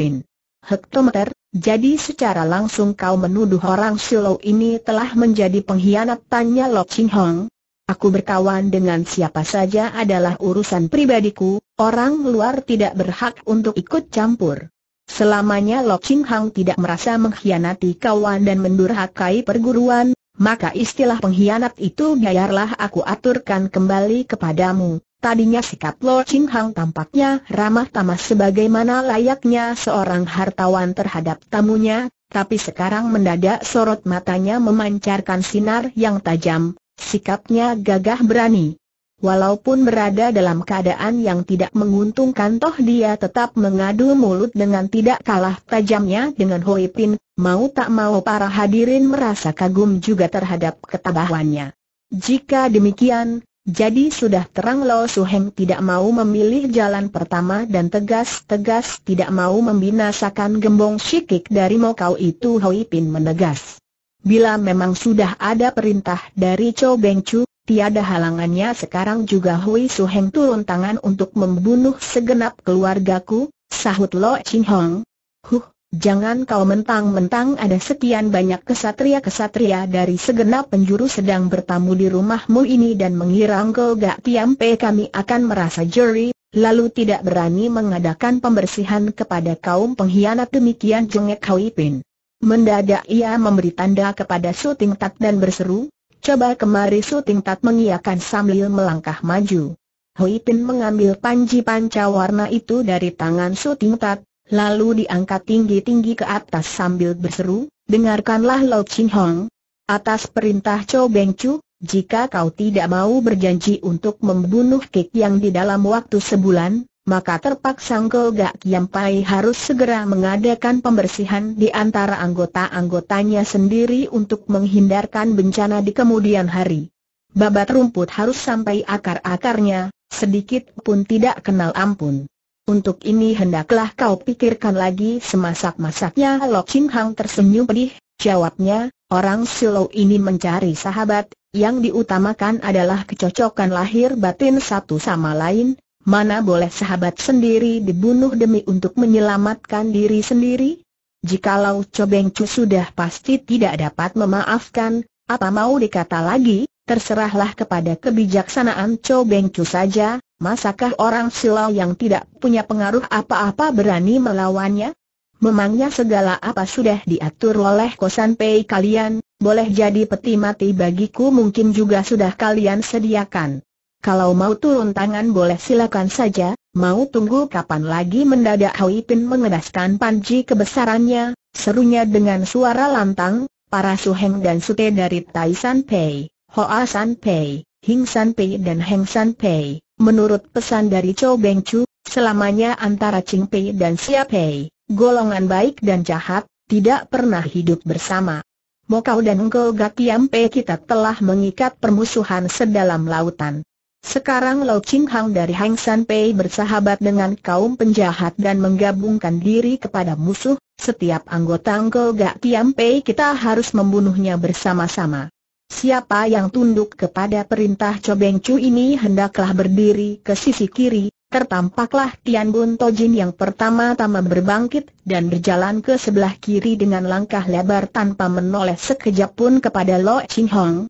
Hektometer, jadi secara langsung kau menuduh orang Silo ini telah menjadi pengkhianat tanya Lo Ching Hong. Aku berkawan dengan siapa saja adalah urusan pribadiku, orang luar tidak berhak untuk ikut campur. Selamanya Lo Ching Hong tidak merasa mengkhianati kawan dan mendurhakai perguruan, maka istilah pengkhianat itu biarlah aku aturkan kembali kepadamu. Tadinya sikap Lo Ching Hang tampaknya ramah tamah sebagaimana layaknya seorang hartawan terhadap tamunya, tapi sekarang mendadak sorot matanya memancarkan sinar yang tajam, sikapnya gagah berani. Walaupun berada dalam keadaan yang tidak menguntungkan toh dia tetap mengadu mulut dengan tidak kalah tajamnya dengan Hoi Pin, mau tak mau para hadirin merasa kagum juga terhadap ketabahannya. Jika demikian, jadi sudah terang Lo Suheng tidak mau memilih jalan pertama dan tegas-tegas tidak mau membinasakan gembong sikik dari Mokau itu Hoi Pin menegas. Bila memang sudah ada perintah dari Chou Beng Chu, tiada halangannya sekarang juga Hui Suheng turun tangan untuk membunuh segenap keluargaku, sahut Lo Ching Hong. Huh, Jangan kau mentang-mentang ada sekian banyak kesatria-kesatria dari segenap penjuru sedang bertamu di rumahmu ini dan mengira engkau gak tiampe kami akan merasa juri, lalu tidak berani mengadakan pembersihan kepada kaum pengkhianat demikian jengek Hui Pin. Mendadak ia memberi tanda kepada Su Ting Tat dan berseru, coba kemari Su Ting Tat mengiakan sambil melangkah maju. Hui Pin mengambil panji panca warna itu dari tangan Su Ting Tat, lalu diangkat tinggi-tinggi ke atas sambil berseru, dengarkanlah Lao Ching Hong. Atas perintah Chou Beng Chu, jika kau tidak mau berjanji untuk membunuh Kek yang di dalam waktu sebulan, maka terpaksa Ngo Gak Kiam Pai harus segera mengadakan pembersihan di antara anggota-anggotanya sendiri untuk menghindarkan bencana di kemudian hari. Babat rumput harus sampai akar-akarnya, sedikit pun tidak kenal ampun. Untuk ini hendaklah kau pikirkan lagi semasak-masaknya Lok Ching Hang tersenyum pedih, jawabnya, orang Silo ini mencari sahabat, yang diutamakan adalah kecocokan lahir batin satu sama lain, mana boleh sahabat sendiri dibunuh demi untuk menyelamatkan diri sendiri? Jikalau Cobeng Cu sudah pasti tidak dapat memaafkan, apa mau dikata lagi, terserahlah kepada kebijaksanaan Cobeng Cu saja, Masakah orang silau yang tidak punya pengaruh apa-apa berani melawannya? Memangnya segala apa sudah diatur oleh kosan pei kalian, boleh jadi peti mati bagiku mungkin juga sudah kalian sediakan. Kalau mau turun tangan boleh silakan saja, mau tunggu kapan lagi mendadak Hui Pin mengedaskan panji kebesarannya, serunya dengan suara lantang, para suheng dan sute dari Tai San Pei, Hoa San Pei, Hing San Pei dan Heng San Pei Menurut pesan dari Chow Beng Chu, selamanya antara Ching Pei dan Xia Pei, golongan baik dan jahat, tidak pernah hidup bersama. Mokau dan Gak Piam Pei kita telah mengikat permusuhan sedalam lautan. Sekarang Lau Ching Hang dari Hang San Pei bersahabat dengan kaum penjahat dan menggabungkan diri kepada musuh, setiap anggota Angko Gak Tiam Pei kita harus membunuhnya bersama-sama. Siapa yang tunduk kepada perintah Cobeng Chu ini hendaklah berdiri ke sisi kiri, tertampaklah Tian Bun Tojin yang pertama-tama berbangkit dan berjalan ke sebelah kiri dengan langkah lebar tanpa menoleh sekejap pun kepada Lo Ching Hong.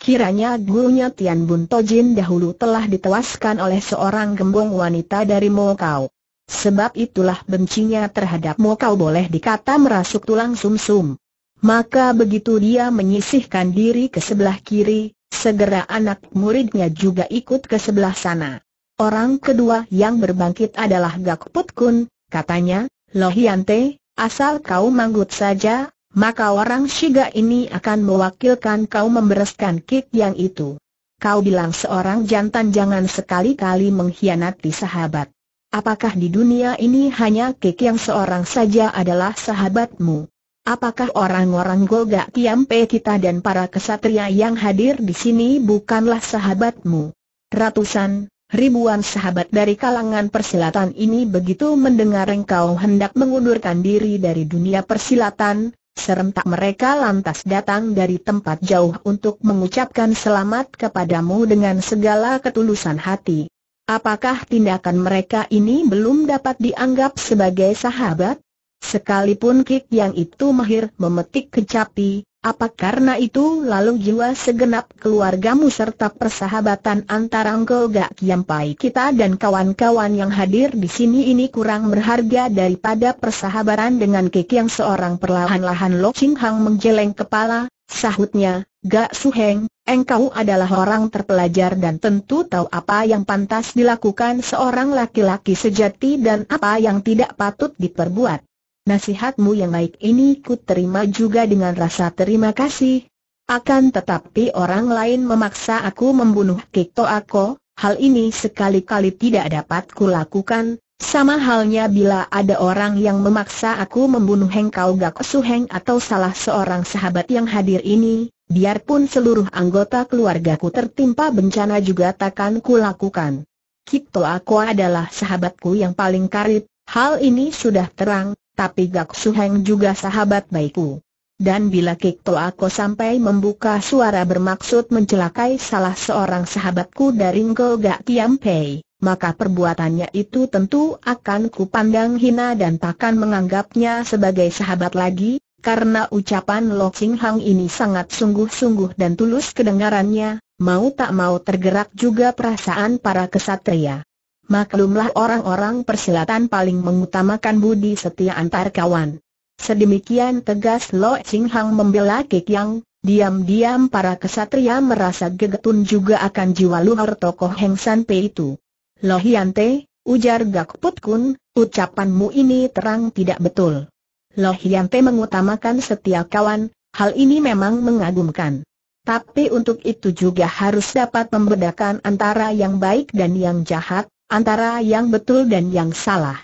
Kiranya gurunya Tian Bun Tojin dahulu telah ditewaskan oleh seorang gembong wanita dari Mo Kau. Sebab itulah bencinya terhadap Mo Kau boleh dikata merasuk tulang sumsum. -sum. Maka begitu dia menyisihkan diri ke sebelah kiri, segera anak muridnya juga ikut ke sebelah sana. Orang kedua yang berbangkit adalah Gak Put Kun, katanya, Lohiante, asal kau manggut saja, maka orang Shiga ini akan mewakilkan kau membereskan kik yang itu. Kau bilang seorang jantan jangan sekali-kali mengkhianati sahabat. Apakah di dunia ini hanya kik yang seorang saja adalah sahabatmu? Apakah orang-orang Golgak Kiampe kita dan para kesatria yang hadir di sini bukanlah sahabatmu? Ratusan, ribuan sahabat dari kalangan persilatan ini begitu mendengar engkau hendak mengundurkan diri dari dunia persilatan, serentak mereka lantas datang dari tempat jauh untuk mengucapkan selamat kepadamu dengan segala ketulusan hati. Apakah tindakan mereka ini belum dapat dianggap sebagai sahabat? Sekalipun Kik yang itu mahir memetik kecapi, apa karena itu lalu jiwa segenap keluargamu serta persahabatan antara Engkau Gak Kiampai kita dan kawan-kawan yang hadir di sini ini kurang berharga daripada persahabatan dengan Kik yang seorang perlahan-lahan Lo Ching Hang menjeleng kepala, sahutnya, Gak Suheng, engkau adalah orang terpelajar dan tentu tahu apa yang pantas dilakukan seorang laki-laki sejati dan apa yang tidak patut diperbuat. Nasihatmu yang baik ini ku terima juga dengan rasa terima kasih. Akan tetapi orang lain memaksa aku membunuh Kikto Ako, hal ini sekali-kali tidak dapat kulakukan, sama halnya bila ada orang yang memaksa aku membunuh Heng Kau Gak Suheng atau salah seorang sahabat yang hadir ini, biarpun seluruh anggota keluargaku tertimpa bencana juga takkan kulakukan. Kikto Ako adalah sahabatku yang paling karib, hal ini sudah terang, tapi Gak Suheng juga sahabat baikku. Dan bila Kik Toako sampai membuka suara bermaksud mencelakai salah seorang sahabatku dari Ngo Gak Tiam Pei, maka perbuatannya itu tentu akan kupandang hina dan takkan menganggapnya sebagai sahabat lagi, karena ucapan Lo Ching Hang ini sangat sungguh-sungguh dan tulus kedengarannya, mau tak mau tergerak juga perasaan para kesatria. Maklumlah orang-orang persilatan paling mengutamakan budi setia antar kawan. Sedemikian tegas Lo Ching Hang membela Kek Yang, diam-diam para kesatria merasa gegetun juga akan jiwa luhur tokoh Heng San Pei itu. Lo Hian Te, ujar Gak Put Kun, ucapanmu ini terang tidak betul. Lo Hian Te mengutamakan setia kawan, hal ini memang mengagumkan. Tapi untuk itu juga harus dapat membedakan antara yang baik dan yang jahat, antara yang betul dan yang salah.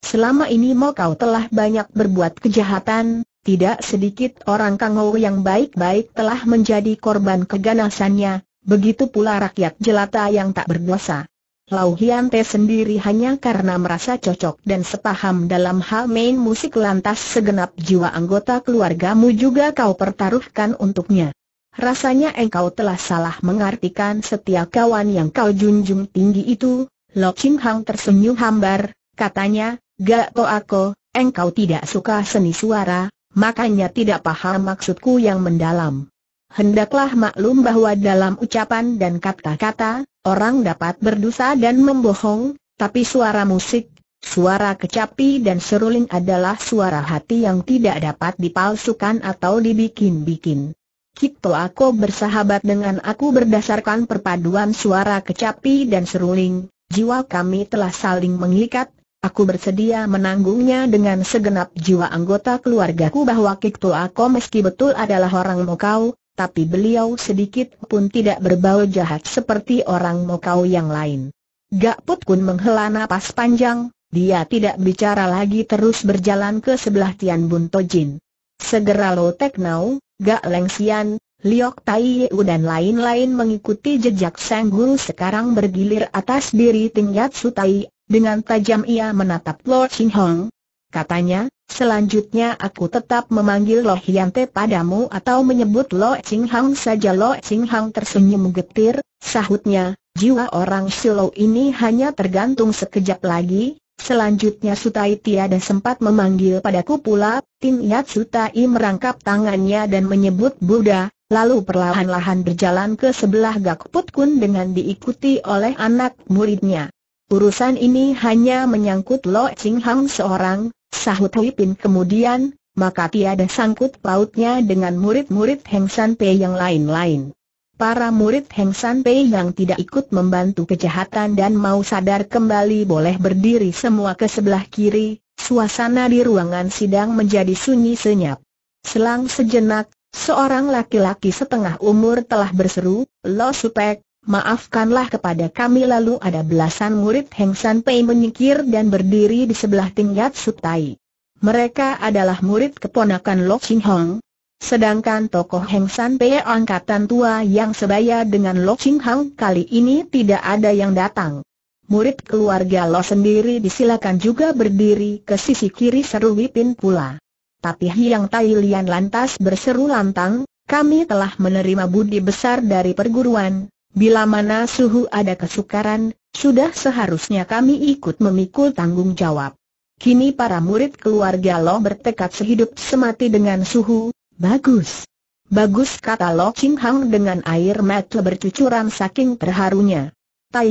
Selama ini mau kau telah banyak berbuat kejahatan, tidak sedikit orang Kangou yang baik-baik telah menjadi korban keganasannya, begitu pula rakyat jelata yang tak berdosa. Lau Hian Te sendiri hanya karena merasa cocok dan sepaham dalam hal main musik lantas segenap jiwa anggota keluargamu juga kau pertaruhkan untuknya. Rasanya engkau telah salah mengartikan setiap kawan yang kau junjung tinggi itu, Lo Ching Hang tersenyum hambar, katanya, Gak to aku, engkau tidak suka seni suara, makanya tidak paham maksudku yang mendalam. Hendaklah maklum bahwa dalam ucapan dan kata-kata, orang dapat berdosa dan membohong, tapi suara musik, suara kecapi dan seruling adalah suara hati yang tidak dapat dipalsukan atau dibikin-bikin. Kito aku bersahabat dengan aku berdasarkan perpaduan suara kecapi dan seruling, Jiwa kami telah saling mengikat, aku bersedia menanggungnya dengan segenap jiwa anggota keluargaku bahwa Kiktu Ako meski betul adalah orang Mokau, tapi beliau sedikit pun tidak berbau jahat seperti orang Mokau yang lain. Gak Put Kun menghela napas panjang, dia tidak bicara lagi terus berjalan ke sebelah Tian Bun Tojin. Segera Lo Tek Nau, Gak Leng Sian, Liok Tai Yeu dan lain-lain mengikuti jejak Sang Guru sekarang bergilir atas diri Tingkat Sutai, dengan tajam ia menatap Lord Shin Hong. Katanya, selanjutnya aku tetap memanggil Lo Hian Te padamu atau menyebut Lo Ching Hang saja Lo Ching Hang tersenyum getir, sahutnya, jiwa orang Silo ini hanya tergantung sekejap lagi, Selanjutnya Sutai tiada sempat memanggil padaku pula, Tin Yat Sutai merangkap tangannya dan menyebut Buddha, lalu perlahan-lahan berjalan ke sebelah Gak Put Kun dengan diikuti oleh anak muridnya. Urusan ini hanya menyangkut Lo Ching Hang seorang, sahut Hui Pin kemudian, maka tiada sangkut pautnya dengan murid-murid Heng San Pei yang lain-lain. Para murid Heng San Pei yang tidak ikut membantu kejahatan dan mau sadar kembali boleh berdiri semua ke sebelah kiri, suasana di ruangan sidang menjadi sunyi senyap. Selang sejenak, Seorang laki-laki setengah umur telah berseru, Lo Supek, maafkanlah kepada kami lalu ada belasan murid Heng San Pei menyingkir dan berdiri di sebelah tingkat Sutai. Mereka adalah murid keponakan Lo Ching Hong. Sedangkan tokoh Heng San Pei angkatan tua yang sebaya dengan Lo Ching Hong kali ini tidak ada yang datang. Murid keluarga Lo sendiri disilakan juga berdiri ke sisi kiri seru Wipin pula. Tapi Hiang Tai lantas berseru lantang, kami telah menerima budi besar dari perguruan, bila mana suhu ada kesukaran, sudah seharusnya kami ikut memikul tanggung jawab. Kini para murid keluarga Lo bertekad sehidup semati dengan suhu, bagus. Bagus kata Lo Ching Hang dengan air mata bercucuran saking terharunya. Tai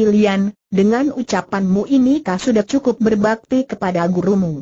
dengan ucapanmu ini kau sudah cukup berbakti kepada gurumu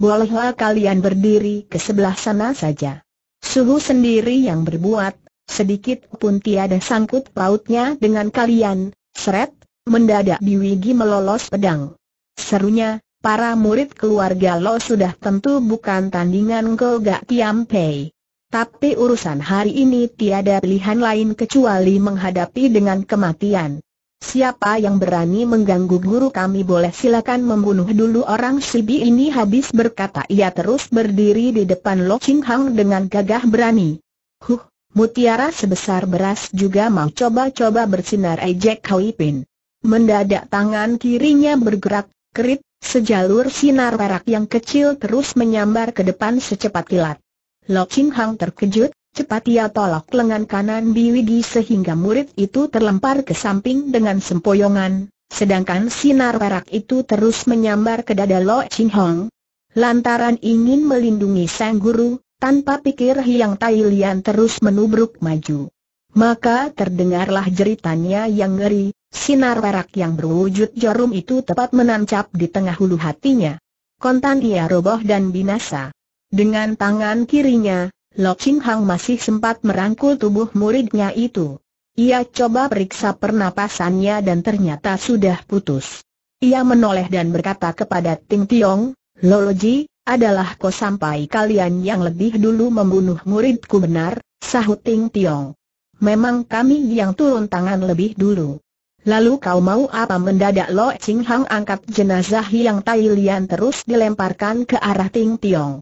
bolehlah kalian berdiri ke sebelah sana saja. Suhu sendiri yang berbuat, sedikit pun tiada sangkut pautnya dengan kalian, seret, mendadak Biwigi melolos pedang. Serunya, para murid keluarga Lo sudah tentu bukan tandingan Gak Tiam Pei. Tapi urusan hari ini tiada pilihan lain kecuali menghadapi dengan kematian. Siapa yang berani mengganggu guru kami boleh silakan membunuh dulu orang Sibi ini habis berkata ia terus berdiri di depan Lo Ching Hang dengan gagah berani. Huh, mutiara sebesar beras juga mau coba-coba bersinar ejek Hui Pin. Mendadak tangan kirinya bergerak, kerit, sejalur sinar perak yang kecil terus menyambar ke depan secepat kilat. Lo Ching Hang terkejut, Cepat ia tolak lengan kanan Biwigi sehingga murid itu terlempar ke samping dengan sempoyongan, sedangkan sinar perak itu terus menyambar ke dada Lo Ching Hong. Lantaran ingin melindungi sang guru, tanpa pikir Hiang Tai Lian terus menubruk maju. Maka terdengarlah jeritannya yang ngeri, sinar perak yang berwujud jarum itu tepat menancap di tengah hulu hatinya. Kontan ia roboh dan binasa. Dengan tangan kirinya, Lo Ching Hang masih sempat merangkul tubuh muridnya itu. Ia coba periksa pernapasannya dan ternyata sudah putus. Ia menoleh dan berkata kepada Ting Tiong, Loloji, adalah kau sampai kalian yang lebih dulu membunuh muridku benar, sahut Ting Tiong. Memang kami yang turun tangan lebih dulu. Lalu kau mau apa mendadak Lo Ching Hang angkat jenazah yang Tai Lian terus dilemparkan ke arah Ting Tiong.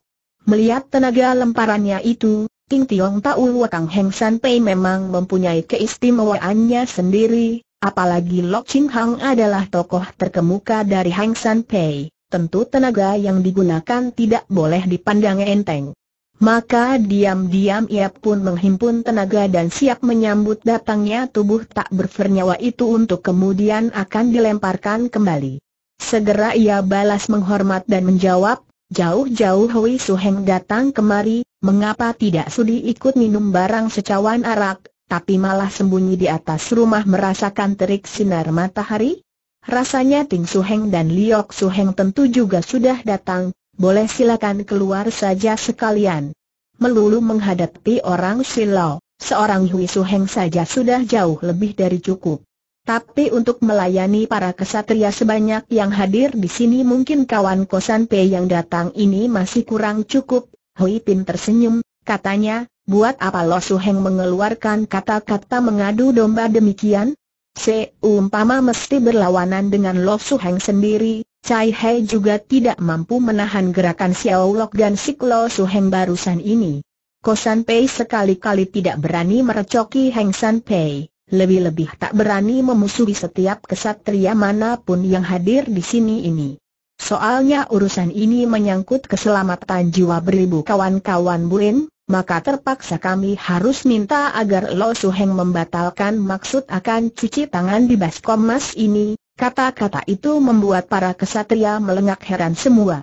Melihat tenaga lemparannya itu, King Tiong tahu Wakang Heng San Pei memang mempunyai keistimewaannya sendiri, apalagi Lok Chin Hang adalah tokoh terkemuka dari Heng San Pei, tentu tenaga yang digunakan tidak boleh dipandang enteng. Maka diam-diam ia pun menghimpun tenaga dan siap menyambut datangnya tubuh tak bernyawa itu untuk kemudian akan dilemparkan kembali. Segera ia balas menghormat dan menjawab, Jauh-jauh Hui Suheng datang kemari, mengapa tidak sudi ikut minum barang secawan arak, tapi malah sembunyi di atas rumah merasakan terik sinar matahari? Rasanya Ting Suheng dan Liok Suheng tentu juga sudah datang, boleh silakan keluar saja sekalian. Melulu menghadapi orang Silau, seorang Hui Suheng saja sudah jauh lebih dari cukup. Tapi untuk melayani para kesatria sebanyak yang hadir di sini mungkin kawan kosan P yang datang ini masih kurang cukup. Hui Pin tersenyum, katanya, buat apa Lo Heng mengeluarkan kata-kata mengadu domba demikian? Seumpama mesti berlawanan dengan Lo Heng sendiri, Cai Hai juga tidak mampu menahan gerakan Xiao Lok dan Sik Lo Heng barusan ini. Kosan Pei sekali-kali tidak berani merecoki Heng San Pei lebih-lebih tak berani memusuhi setiap kesatria manapun yang hadir di sini ini. Soalnya urusan ini menyangkut keselamatan jiwa beribu kawan-kawan Buin, maka terpaksa kami harus minta agar Lo Suheng membatalkan maksud akan cuci tangan di baskom mas ini, kata-kata itu membuat para kesatria melengak heran semua.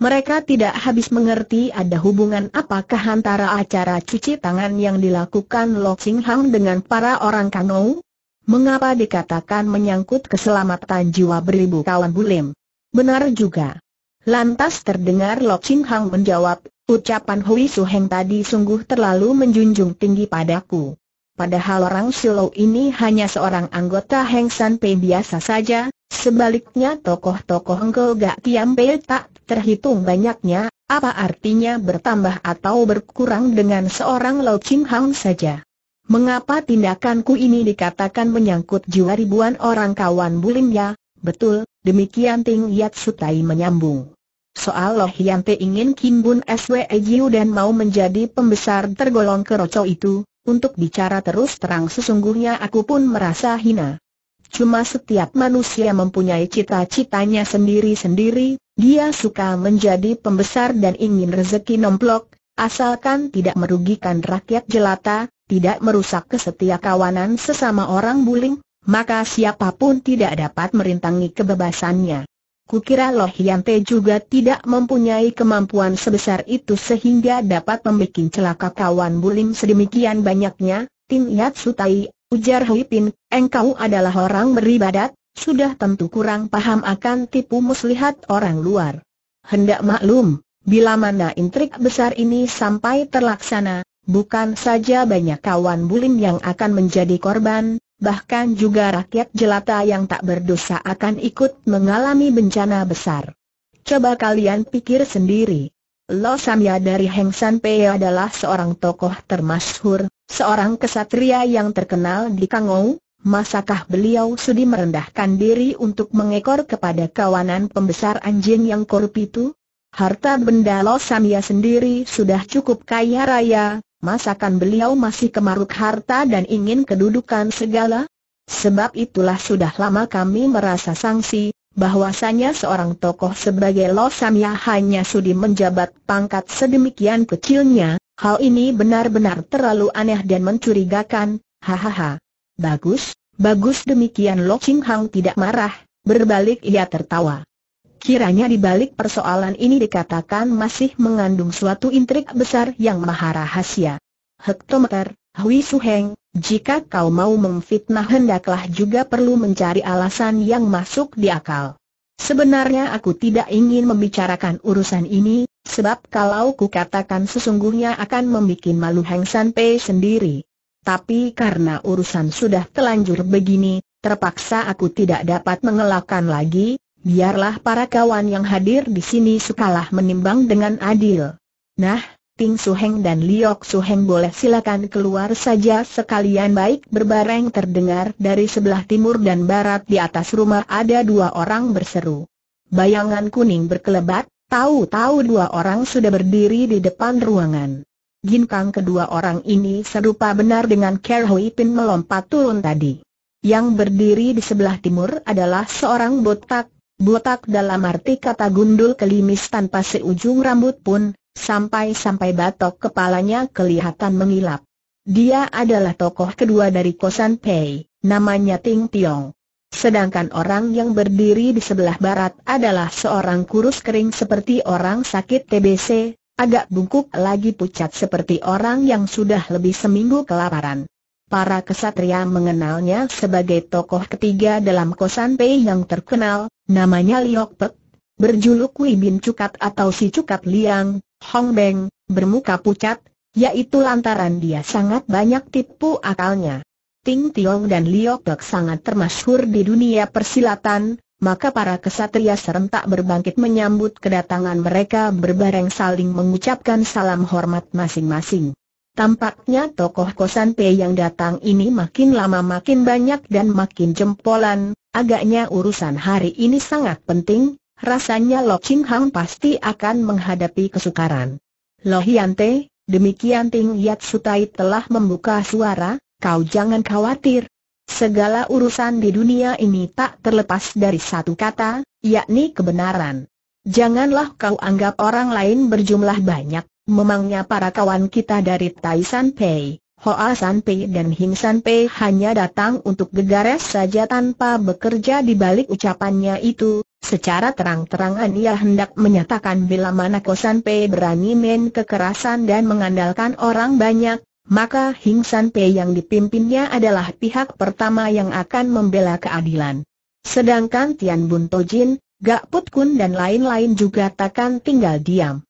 Mereka tidak habis mengerti ada hubungan apakah antara acara cuci tangan yang dilakukan Lo Ching Hang dengan para orang Kanou? Mengapa dikatakan menyangkut keselamatan jiwa beribu kawan Bulim? Benar juga. Lantas terdengar Lo Ching Hang menjawab, ucapan Hui Su Heng tadi sungguh terlalu menjunjung tinggi padaku. Padahal orang Silo ini hanya seorang anggota Heng San Pei biasa saja, sebaliknya tokoh-tokoh Engkel Gak Tiam Pei tak terhitung banyaknya, apa artinya bertambah atau berkurang dengan seorang Lau Chin Hang saja. Mengapa tindakanku ini dikatakan menyangkut jiwa ribuan orang kawan bulim ya? Betul, demikian Ting Yat Sutai menyambung. Soal Loh Yante ingin Kim Bun SWE Jiu dan mau menjadi pembesar tergolong kerocok itu, untuk bicara terus terang sesungguhnya aku pun merasa hina. Cuma setiap manusia mempunyai cita-citanya sendiri-sendiri, dia suka menjadi pembesar dan ingin rezeki nomplok, asalkan tidak merugikan rakyat jelata, tidak merusak kesetia kawanan sesama orang buling, maka siapapun tidak dapat merintangi kebebasannya. Kukira Loh Yante juga tidak mempunyai kemampuan sebesar itu sehingga dapat membuat celaka kawan bulim sedemikian banyaknya, Tin Yat Sutai, ujar Hui Pin, engkau adalah orang beribadat, sudah tentu kurang paham akan tipu muslihat orang luar. Hendak maklum, bila mana intrik besar ini sampai terlaksana, bukan saja banyak kawan bulim yang akan menjadi korban, bahkan juga rakyat jelata yang tak berdosa akan ikut mengalami bencana besar. Coba kalian pikir sendiri. Lo Samya dari Heng San Pei adalah seorang tokoh termasyhur, seorang kesatria yang terkenal di Kangou, masakah beliau sudi merendahkan diri untuk mengekor kepada kawanan pembesar anjing yang korup itu? Harta benda Lo Samya sendiri sudah cukup kaya raya, Masakan beliau masih kemaruk harta dan ingin kedudukan segala? Sebab itulah sudah lama kami merasa sangsi, bahwasanya seorang tokoh sebagai Lo Samya hanya sudi menjabat pangkat sedemikian kecilnya, hal ini benar-benar terlalu aneh dan mencurigakan, hahaha. Bagus, bagus demikian Lo Ching Hang tidak marah, berbalik ia tertawa. Kiranya di balik persoalan ini dikatakan masih mengandung suatu intrik besar yang maha rahasia. Hektometer, Hui Suheng, jika kau mau memfitnah hendaklah juga perlu mencari alasan yang masuk di akal. Sebenarnya aku tidak ingin membicarakan urusan ini, sebab kalau ku katakan sesungguhnya akan membuat malu Heng San Pei sendiri. Tapi karena urusan sudah telanjur begini, terpaksa aku tidak dapat mengelakkan lagi, Biarlah para kawan yang hadir di sini sukalah menimbang dengan adil. Nah, Ting Suheng dan Liok Suheng boleh silakan keluar saja sekalian baik berbareng terdengar dari sebelah timur dan barat di atas rumah ada dua orang berseru. Bayangan kuning berkelebat, tahu-tahu dua orang sudah berdiri di depan ruangan. kang kedua orang ini serupa benar dengan Ker Hui Pin melompat turun tadi. Yang berdiri di sebelah timur adalah seorang botak Botak dalam arti kata gundul kelimis tanpa seujung rambut pun, sampai-sampai batok kepalanya kelihatan mengilap. Dia adalah tokoh kedua dari Kosan Pei, namanya Ting Tiong. Sedangkan orang yang berdiri di sebelah barat adalah seorang kurus kering seperti orang sakit TBC, agak bungkuk lagi pucat seperti orang yang sudah lebih seminggu kelaparan. Para kesatria mengenalnya sebagai tokoh ketiga dalam kosan Pei yang terkenal, namanya Liok Pek, berjuluk Wei Bin Cukat atau Si Cukat Liang, Hong Beng, bermuka pucat, yaitu lantaran dia sangat banyak tipu akalnya. Ting Tiong dan Liok Pek sangat termasyhur di dunia persilatan, maka para kesatria serentak berbangkit menyambut kedatangan mereka berbareng saling mengucapkan salam hormat masing-masing. Tampaknya tokoh kosan P yang datang ini makin lama makin banyak dan makin jempolan, agaknya urusan hari ini sangat penting, rasanya Lo Ching Hang pasti akan menghadapi kesukaran. Lo Hian Te, demikian Ting Yat Sutai telah membuka suara, kau jangan khawatir. Segala urusan di dunia ini tak terlepas dari satu kata, yakni kebenaran. Janganlah kau anggap orang lain berjumlah banyak, Memangnya para kawan kita dari Tai San Pei, Hoa San Pei dan Hing San Pei hanya datang untuk gegares saja tanpa bekerja di balik ucapannya itu, Secara terang-terangan ia hendak menyatakan bila mana Kosan Pei berani main kekerasan dan mengandalkan orang banyak, maka Hing San Pei yang dipimpinnya adalah pihak pertama yang akan membela keadilan. Sedangkan Tian Bun Jin, Gak Put Kun dan lain-lain juga takkan tinggal diam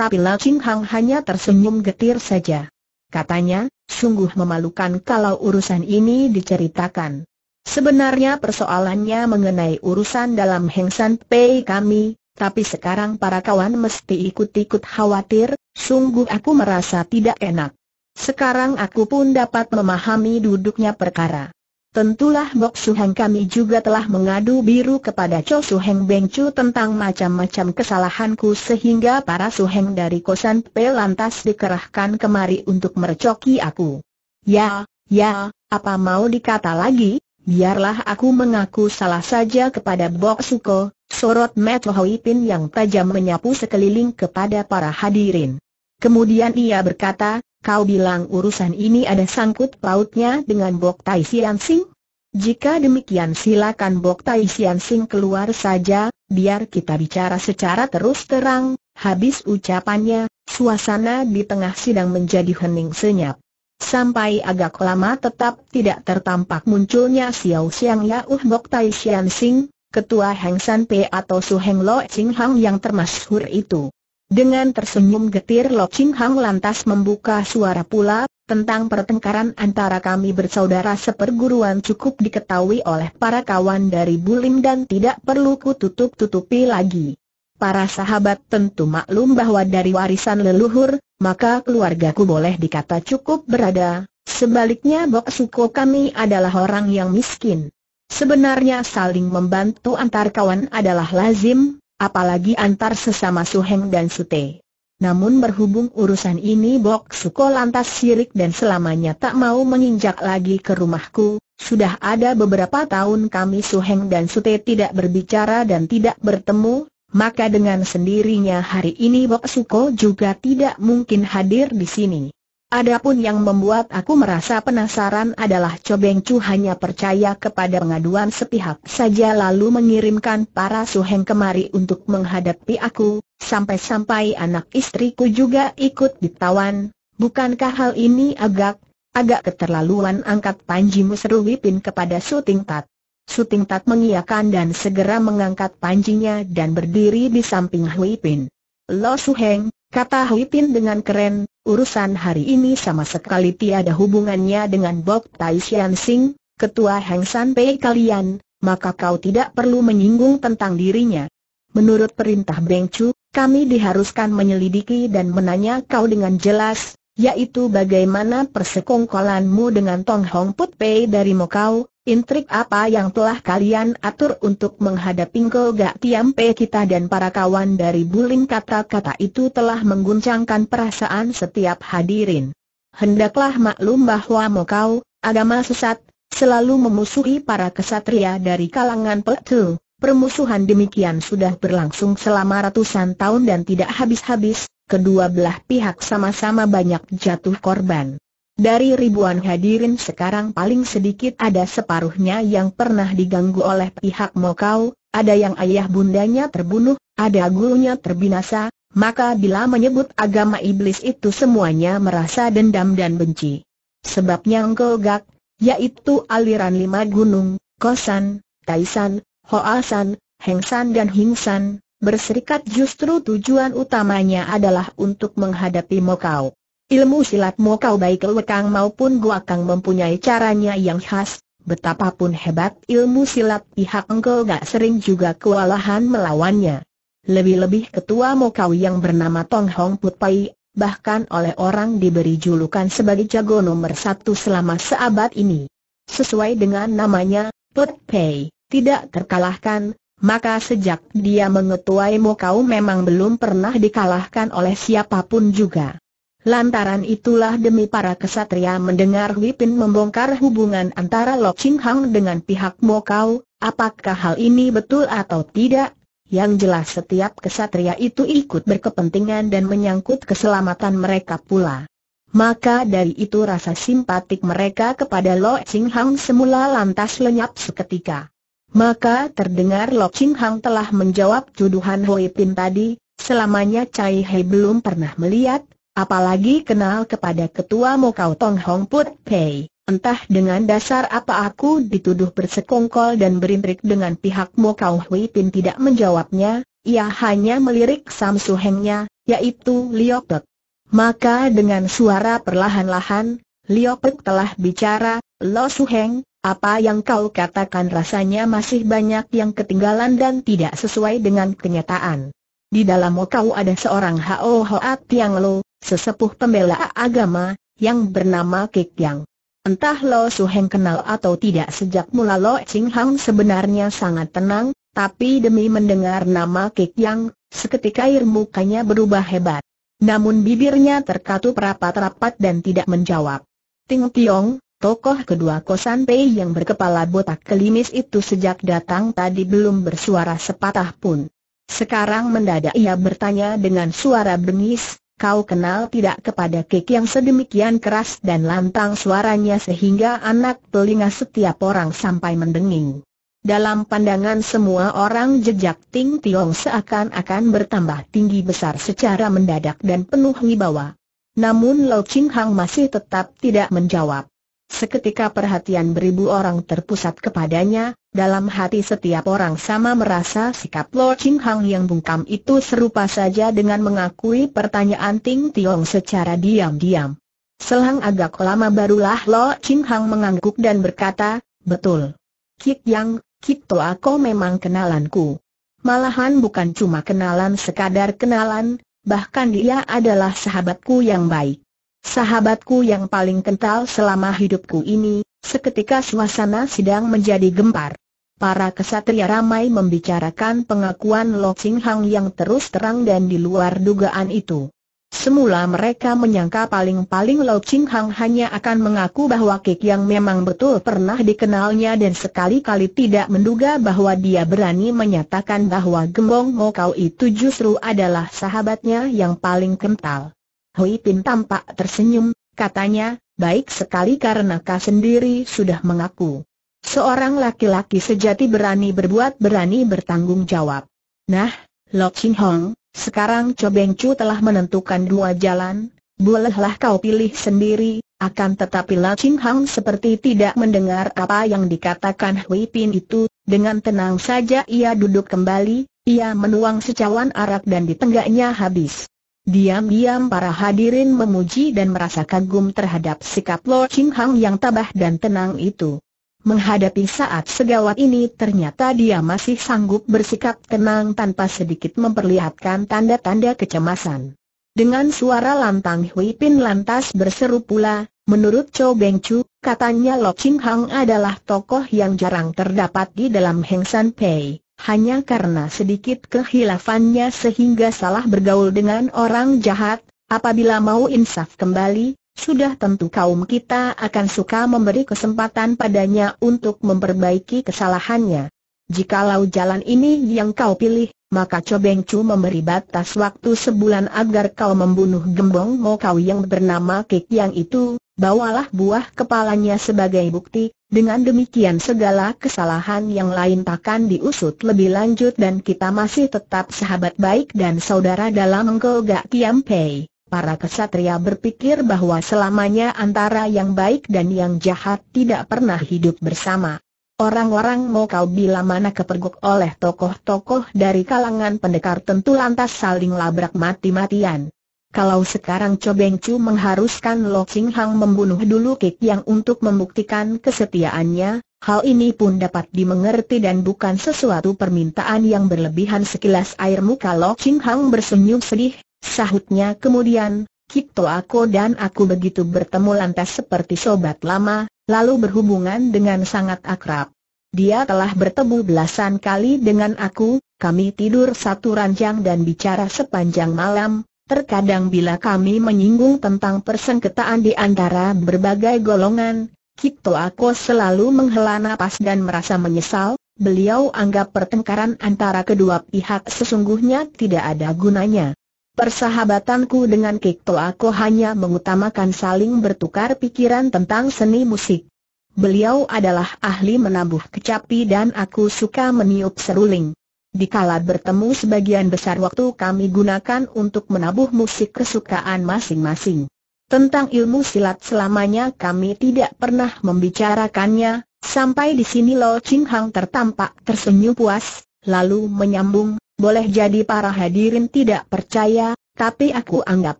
tapi Ching Hang hanya tersenyum getir saja. Katanya, sungguh memalukan kalau urusan ini diceritakan. Sebenarnya persoalannya mengenai urusan dalam Heng San Pei kami, tapi sekarang para kawan mesti ikut-ikut khawatir, sungguh aku merasa tidak enak. Sekarang aku pun dapat memahami duduknya perkara. Tentulah Bok Suheng kami juga telah mengadu biru kepada Cho Suheng Beng Chu tentang macam-macam kesalahanku sehingga para Suheng dari kosan P lantas dikerahkan kemari untuk mercoki aku. Ya, ya, apa mau dikata lagi, biarlah aku mengaku salah saja kepada Bok Suko, sorot Met Hoipin yang tajam menyapu sekeliling kepada para hadirin. Kemudian ia berkata, Kau bilang urusan ini ada sangkut pautnya dengan Bok Tai Sian Sing? Jika demikian silakan Bok Tai Sian Sing keluar saja, biar kita bicara secara terus terang. Habis ucapannya, suasana di tengah sidang menjadi hening senyap. Sampai agak lama tetap tidak tertampak munculnya Xiao Xiang Yauh Bok Tai Sian Sing, ketua Heng San P atau Su Heng Lo Ching Hang yang termasyhur itu. Dengan tersenyum getir Lo Ching Hang lantas membuka suara pula, tentang pertengkaran antara kami bersaudara seperguruan cukup diketahui oleh para kawan dari Bulim dan tidak perlu ku tutup-tutupi lagi. Para sahabat tentu maklum bahwa dari warisan leluhur, maka keluargaku boleh dikata cukup berada, sebaliknya Bok Suko kami adalah orang yang miskin. Sebenarnya saling membantu antar kawan adalah lazim, apalagi antar sesama Suheng dan Sute. Namun berhubung urusan ini Bok Suko lantas sirik dan selamanya tak mau menginjak lagi ke rumahku, sudah ada beberapa tahun kami Suheng dan Sute tidak berbicara dan tidak bertemu, maka dengan sendirinya hari ini Bok Suko juga tidak mungkin hadir di sini. Adapun yang membuat aku merasa penasaran adalah Cobeng Chu hanya percaya kepada pengaduan sepihak saja lalu mengirimkan para suheng kemari untuk menghadapi aku, sampai-sampai anak istriku juga ikut ditawan. Bukankah hal ini agak, agak keterlaluan angkat panjimu seru Wipin kepada Suting Tat. Suting Tat mengiakan dan segera mengangkat panjinya dan berdiri di samping Wipin. Lo Suheng, kata Wipin dengan keren, urusan hari ini sama sekali tiada hubungannya dengan Bok Tai Sian Sing, ketua Hang San Pei kalian, maka kau tidak perlu menyinggung tentang dirinya. Menurut perintah Beng Chu, kami diharuskan menyelidiki dan menanya kau dengan jelas, yaitu bagaimana persekongkolanmu dengan Tong Hong Put Pei dari Mokau, intrik apa yang telah kalian atur untuk menghadapi Gak Tiam Pei kita dan para kawan dari Buling kata-kata itu telah mengguncangkan perasaan setiap hadirin. Hendaklah maklum bahwa Mokau, agama sesat, selalu memusuhi para kesatria dari kalangan Petu. Permusuhan demikian sudah berlangsung selama ratusan tahun dan tidak habis-habis, kedua belah pihak sama-sama banyak jatuh korban. Dari ribuan hadirin sekarang paling sedikit ada separuhnya yang pernah diganggu oleh pihak Mokau, ada yang ayah bundanya terbunuh, ada gurunya terbinasa, maka bila menyebut agama iblis itu semuanya merasa dendam dan benci. Sebabnya gak, yaitu aliran lima gunung, Kosan, Taisan, Hoasan, Hengsan dan Hingsan, berserikat justru tujuan utamanya adalah untuk menghadapi Mokau. Ilmu silat Mokau baik Lekang maupun Guakang mempunyai caranya yang khas, betapapun hebat ilmu silat pihak Engkau gak sering juga kewalahan melawannya. Lebih-lebih ketua Mokau yang bernama Tong Hong Put Pai, bahkan oleh orang diberi julukan sebagai jago nomor satu selama seabad ini. Sesuai dengan namanya, Put Pai, tidak terkalahkan, maka sejak dia mengetuai Mokau memang belum pernah dikalahkan oleh siapapun juga. Lantaran itulah demi para kesatria mendengar Wipin membongkar hubungan antara Lok Ching Hang dengan pihak Mokau, apakah hal ini betul atau tidak? Yang jelas setiap kesatria itu ikut berkepentingan dan menyangkut keselamatan mereka pula. Maka dari itu rasa simpatik mereka kepada Lo Ching Hang semula lantas lenyap seketika. Maka terdengar Lo Ching Hang telah menjawab tuduhan Hoi Pin tadi, selamanya Cai Hei belum pernah melihat, apalagi kenal kepada ketua Mokau Tong Hong Put Pei. Entah dengan dasar apa aku dituduh bersekongkol dan berintrik dengan pihak Mokau Hoi Pin tidak menjawabnya, ia hanya melirik Sam Hengnya, yaitu Liopek. Maka dengan suara perlahan-lahan, Liopek telah bicara, Lo Suheng, apa yang kau katakan rasanya masih banyak yang ketinggalan dan tidak sesuai dengan kenyataan. Di dalam kau ada seorang Hao Hoat Tiang Lo, sesepuh pembela agama, yang bernama Kik Yang. Entah Lo Suheng kenal atau tidak sejak mula Lo Ching Hang sebenarnya sangat tenang, tapi demi mendengar nama Kik Yang, seketika air mukanya berubah hebat. Namun bibirnya terkatup rapat-rapat dan tidak menjawab. Ting Tiong, Tokoh kedua Kosan Pei yang berkepala botak kelimis itu sejak datang tadi belum bersuara sepatah pun. Sekarang mendadak ia bertanya dengan suara bengis, kau kenal tidak kepada kek yang sedemikian keras dan lantang suaranya sehingga anak telinga setiap orang sampai mendenging. Dalam pandangan semua orang jejak Ting Tiong seakan-akan bertambah tinggi besar secara mendadak dan penuh wibawa. Namun Lau Ching Hang masih tetap tidak menjawab. Seketika perhatian beribu orang terpusat kepadanya, dalam hati setiap orang sama merasa sikap Lo Ching Hang yang bungkam itu serupa saja dengan mengakui pertanyaan Ting Tiong secara diam-diam. Selang agak lama barulah Lo Ching Hang mengangguk dan berkata, Betul. Kik Yang, Kik Toa aku memang kenalanku. Malahan bukan cuma kenalan sekadar kenalan, bahkan dia adalah sahabatku yang baik. Sahabatku yang paling kental selama hidupku ini, seketika suasana sidang menjadi gempar. Para kesatria ramai membicarakan pengakuan Lo Ching Hang yang terus terang dan di luar dugaan itu. Semula mereka menyangka paling-paling Lo Ching Hang hanya akan mengaku bahwa Kik yang memang betul pernah dikenalnya dan sekali-kali tidak menduga bahwa dia berani menyatakan bahwa Gembong Mokau itu justru adalah sahabatnya yang paling kental. Hui Pin tampak tersenyum, katanya, baik sekali karena kau sendiri sudah mengaku. Seorang laki-laki sejati berani berbuat berani bertanggung jawab. Nah, Lo Ching Hong, sekarang Cobeng Chu telah menentukan dua jalan, bolehlah kau pilih sendiri, akan tetapi Lo Ching Hong seperti tidak mendengar apa yang dikatakan Hui Pin itu, dengan tenang saja ia duduk kembali, ia menuang secawan arak dan ditenggaknya habis. Diam-diam para hadirin memuji dan merasa kagum terhadap sikap Lo Ching Hang yang tabah dan tenang itu. Menghadapi saat segawat ini ternyata dia masih sanggup bersikap tenang tanpa sedikit memperlihatkan tanda-tanda kecemasan. Dengan suara lantang Hui Pin lantas berseru pula, menurut Cho Beng Chu, katanya Lo Ching Hang adalah tokoh yang jarang terdapat di dalam Heng San Pei hanya karena sedikit kehilafannya sehingga salah bergaul dengan orang jahat, apabila mau insaf kembali, sudah tentu kaum kita akan suka memberi kesempatan padanya untuk memperbaiki kesalahannya. Jikalau jalan ini yang kau pilih, maka Cobeng Chu memberi batas waktu sebulan agar kau membunuh gembong mau yang bernama Kik yang itu, bawalah buah kepalanya sebagai bukti, dengan demikian segala kesalahan yang lain takkan diusut lebih lanjut dan kita masih tetap sahabat baik dan saudara dalam menggogak Kiam Pei. Para kesatria berpikir bahwa selamanya antara yang baik dan yang jahat tidak pernah hidup bersama. Orang-orang mau kau bila mana kepergok oleh tokoh-tokoh dari kalangan pendekar tentu lantas saling labrak mati-matian. Kalau sekarang Cobeng Chu mengharuskan Lo Ching Hang membunuh dulu Kik Yang untuk membuktikan kesetiaannya, hal ini pun dapat dimengerti dan bukan sesuatu permintaan yang berlebihan sekilas air muka Lo Ching Hang bersenyum sedih, sahutnya kemudian, to aku dan aku begitu bertemu lantas seperti sobat lama, lalu berhubungan dengan sangat akrab. Dia telah bertemu belasan kali dengan aku, kami tidur satu ranjang dan bicara sepanjang malam, Terkadang bila kami menyinggung tentang persengketaan di antara berbagai golongan, Kipto Ako selalu menghela napas dan merasa menyesal, beliau anggap pertengkaran antara kedua pihak sesungguhnya tidak ada gunanya. Persahabatanku dengan Kipto Ako hanya mengutamakan saling bertukar pikiran tentang seni musik. Beliau adalah ahli menabuh kecapi dan aku suka meniup seruling. Dikala bertemu sebagian besar waktu kami gunakan untuk menabuh musik kesukaan masing-masing. Tentang ilmu silat selamanya kami tidak pernah membicarakannya, sampai di sini Lo Ching Hang tertampak tersenyum puas, lalu menyambung, boleh jadi para hadirin tidak percaya, tapi aku anggap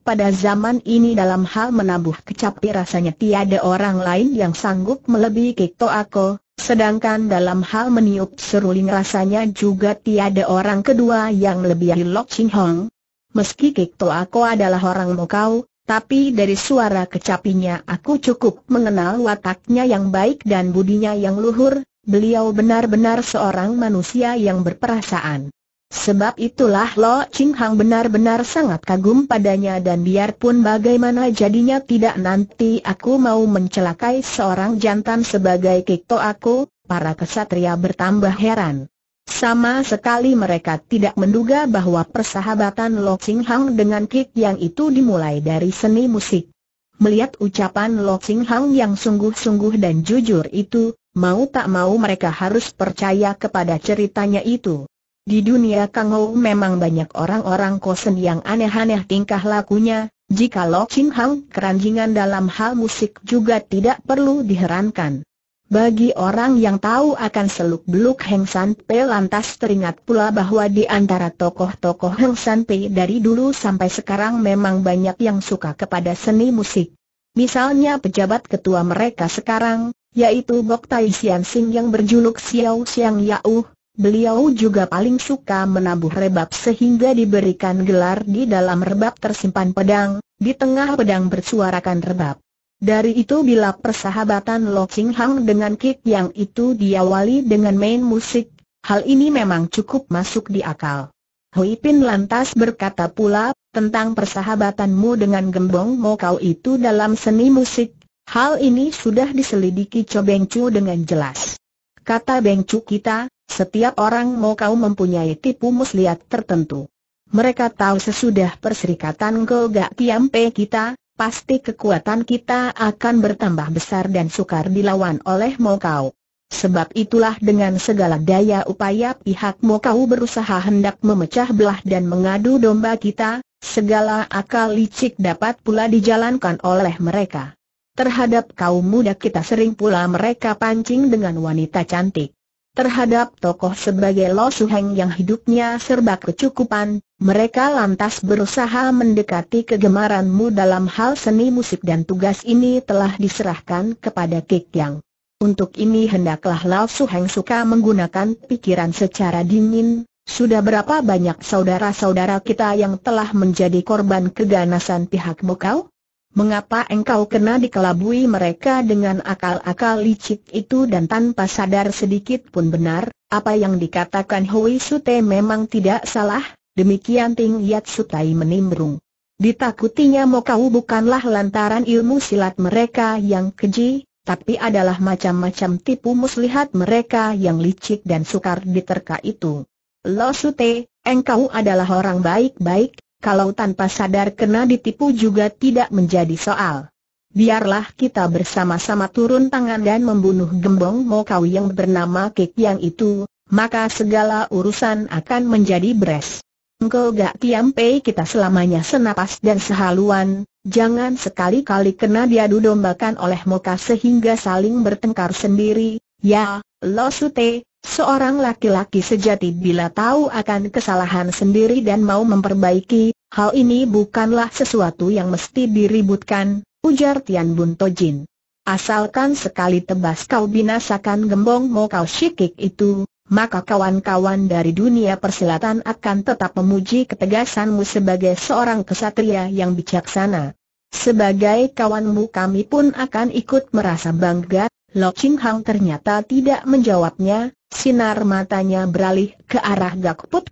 pada zaman ini dalam hal menabuh kecapi rasanya tiada orang lain yang sanggup melebihi Kekto Ako, Sedangkan dalam hal meniup seruling rasanya juga tiada orang kedua yang lebih di Lok Ching Hong. Meski Kik Toa Ko adalah orang Mokau, tapi dari suara kecapinya aku cukup mengenal wataknya yang baik dan budinya yang luhur, beliau benar-benar seorang manusia yang berperasaan. Sebab itulah Lo Ching Hang benar-benar sangat kagum padanya dan biarpun bagaimana jadinya tidak nanti aku mau mencelakai seorang jantan sebagai kikto aku, para kesatria bertambah heran. Sama sekali mereka tidak menduga bahwa persahabatan Lo Ching Hang dengan kik yang itu dimulai dari seni musik. Melihat ucapan Lo Ching Hang yang sungguh-sungguh dan jujur itu, mau tak mau mereka harus percaya kepada ceritanya itu. Di dunia Kang Ou memang banyak orang-orang kosen yang aneh-aneh tingkah lakunya, jika Lo Ching Hang keranjingan dalam hal musik juga tidak perlu diherankan. Bagi orang yang tahu akan seluk-beluk Heng San Pe lantas teringat pula bahwa di antara tokoh-tokoh Heng San Pe dari dulu sampai sekarang memang banyak yang suka kepada seni musik. Misalnya pejabat ketua mereka sekarang, yaitu Bok Tai Sian Sing yang berjuluk Xiao Xiang Yauh, Beliau juga paling suka menabuh rebab sehingga diberikan gelar di dalam rebab tersimpan pedang, di tengah pedang bersuarakan rebab. Dari itu bila persahabatan Lo Ching Hang dengan Kik yang itu diawali dengan main musik, hal ini memang cukup masuk di akal. Hui Pin lantas berkata pula, tentang persahabatanmu dengan gembong Kau itu dalam seni musik, hal ini sudah diselidiki Cho Beng Chu dengan jelas. Kata Beng Chu kita, setiap orang mau kau mempunyai tipu muslihat tertentu. Mereka tahu sesudah perserikatan Golgak tiampe kita, pasti kekuatan kita akan bertambah besar dan sukar dilawan oleh Mokau. Sebab itulah dengan segala daya upaya pihak Mokau berusaha hendak memecah belah dan mengadu domba kita, segala akal licik dapat pula dijalankan oleh mereka. Terhadap kaum muda kita sering pula mereka pancing dengan wanita cantik. Terhadap tokoh sebagai Lo Suheng yang hidupnya serba kecukupan, mereka lantas berusaha mendekati kegemaranmu dalam hal seni musik dan tugas ini telah diserahkan kepada Kik Yang. Untuk ini hendaklah Lao Suheng suka menggunakan pikiran secara dingin, sudah berapa banyak saudara-saudara kita yang telah menjadi korban keganasan pihakmu kau? Mengapa engkau kena dikelabui mereka dengan akal-akal licik itu dan tanpa sadar sedikit pun benar, apa yang dikatakan Hui Sute memang tidak salah, demikian Ting Yat Sutai menimbrung. Ditakutinya mau kau bukanlah lantaran ilmu silat mereka yang keji, tapi adalah macam-macam tipu muslihat mereka yang licik dan sukar diterka itu. Lo Sute, engkau adalah orang baik-baik, kalau tanpa sadar kena ditipu juga tidak menjadi soal. Biarlah kita bersama-sama turun tangan dan membunuh gembong Mokau yang bernama Kek yang itu, maka segala urusan akan menjadi beres. Engkau gak tiampai kita selamanya senapas dan sehaluan, jangan sekali-kali kena diadu dombakan oleh Moka sehingga saling bertengkar sendiri, ya, lo sute, Seorang laki-laki sejati bila tahu akan kesalahan sendiri dan mau memperbaiki, hal ini bukanlah sesuatu yang mesti diributkan, ujar Tian Bun Tojin. Asalkan sekali tebas kau binasakan gembong mo kau syikik itu, maka kawan-kawan dari dunia persilatan akan tetap memuji ketegasanmu sebagai seorang kesatria yang bijaksana. Sebagai kawanmu kami pun akan ikut merasa bangga, Lo Ching Hang ternyata tidak menjawabnya, Sinar matanya beralih ke arah Gak Put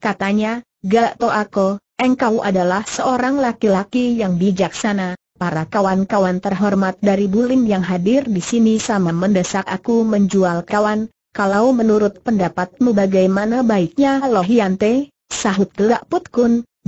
Katanya, Gak Toako, engkau adalah seorang laki-laki yang bijaksana, Para kawan-kawan terhormat dari Bulim yang hadir di sini sama mendesak aku menjual kawan. Kalau menurut pendapatmu bagaimana baiknya Lohiante? Sahut Gak Put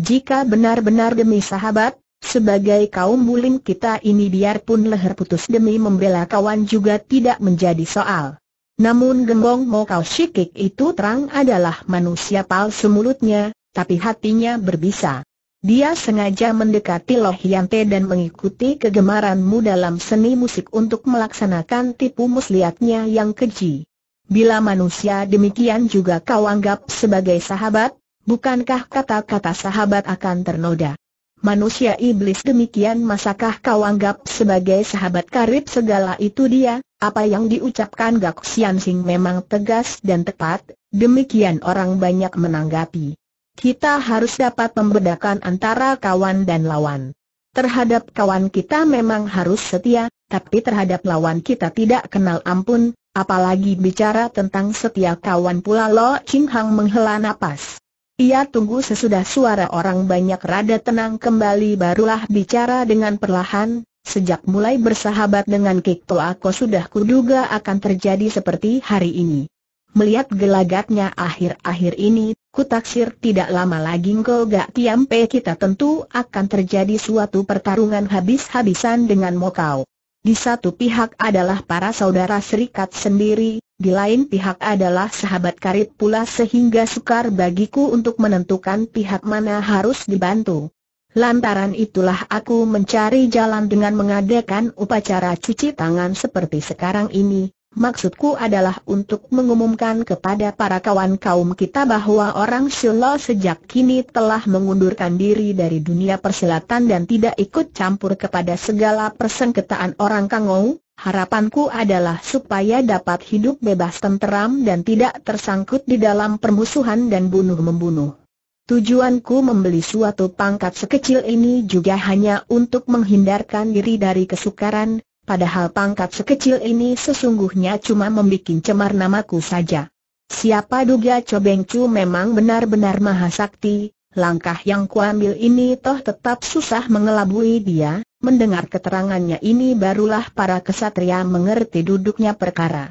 jika benar-benar demi sahabat, sebagai kaum Bulim kita ini biarpun leher putus demi membela kawan juga tidak menjadi soal. Namun gembong mokau Kau Shikik itu terang adalah manusia palsu mulutnya, tapi hatinya berbisa. Dia sengaja mendekati Loh Yante dan mengikuti kegemaranmu dalam seni musik untuk melaksanakan tipu muslihatnya yang keji. Bila manusia demikian juga kau anggap sebagai sahabat, bukankah kata-kata sahabat akan ternoda? Manusia iblis demikian masakah kau anggap sebagai sahabat karib segala itu dia? Apa yang diucapkan Gak Sian Sing memang tegas dan tepat, demikian orang banyak menanggapi. Kita harus dapat membedakan antara kawan dan lawan. Terhadap kawan kita memang harus setia, tapi terhadap lawan kita tidak kenal ampun, apalagi bicara tentang setia kawan pula Lo Ching Hang menghela napas. Ia tunggu sesudah suara orang banyak rada tenang kembali barulah bicara dengan perlahan, sejak mulai bersahabat dengan Kikto aku sudah kuduga akan terjadi seperti hari ini. Melihat gelagatnya akhir-akhir ini, kutaksir tidak lama lagi engkau gak tiampe kita tentu akan terjadi suatu pertarungan habis-habisan dengan Mokau. Di satu pihak adalah para saudara serikat sendiri, di lain pihak adalah sahabat karib pula sehingga sukar bagiku untuk menentukan pihak mana harus dibantu. Lantaran itulah aku mencari jalan dengan mengadakan upacara cuci tangan seperti sekarang ini, Maksudku adalah untuk mengumumkan kepada para kawan kaum kita bahwa orang Shilo sejak kini telah mengundurkan diri dari dunia perselatan dan tidak ikut campur kepada segala persengketaan orang Kangou. Harapanku adalah supaya dapat hidup bebas tenteram dan tidak tersangkut di dalam permusuhan dan bunuh-membunuh. Tujuanku membeli suatu pangkat sekecil ini juga hanya untuk menghindarkan diri dari kesukaran, padahal pangkat sekecil ini sesungguhnya cuma membuat cemar namaku saja. Siapa duga Cobeng Chu memang benar-benar mahasakti, langkah yang kuambil ini toh tetap susah mengelabui dia, mendengar keterangannya ini barulah para kesatria mengerti duduknya perkara.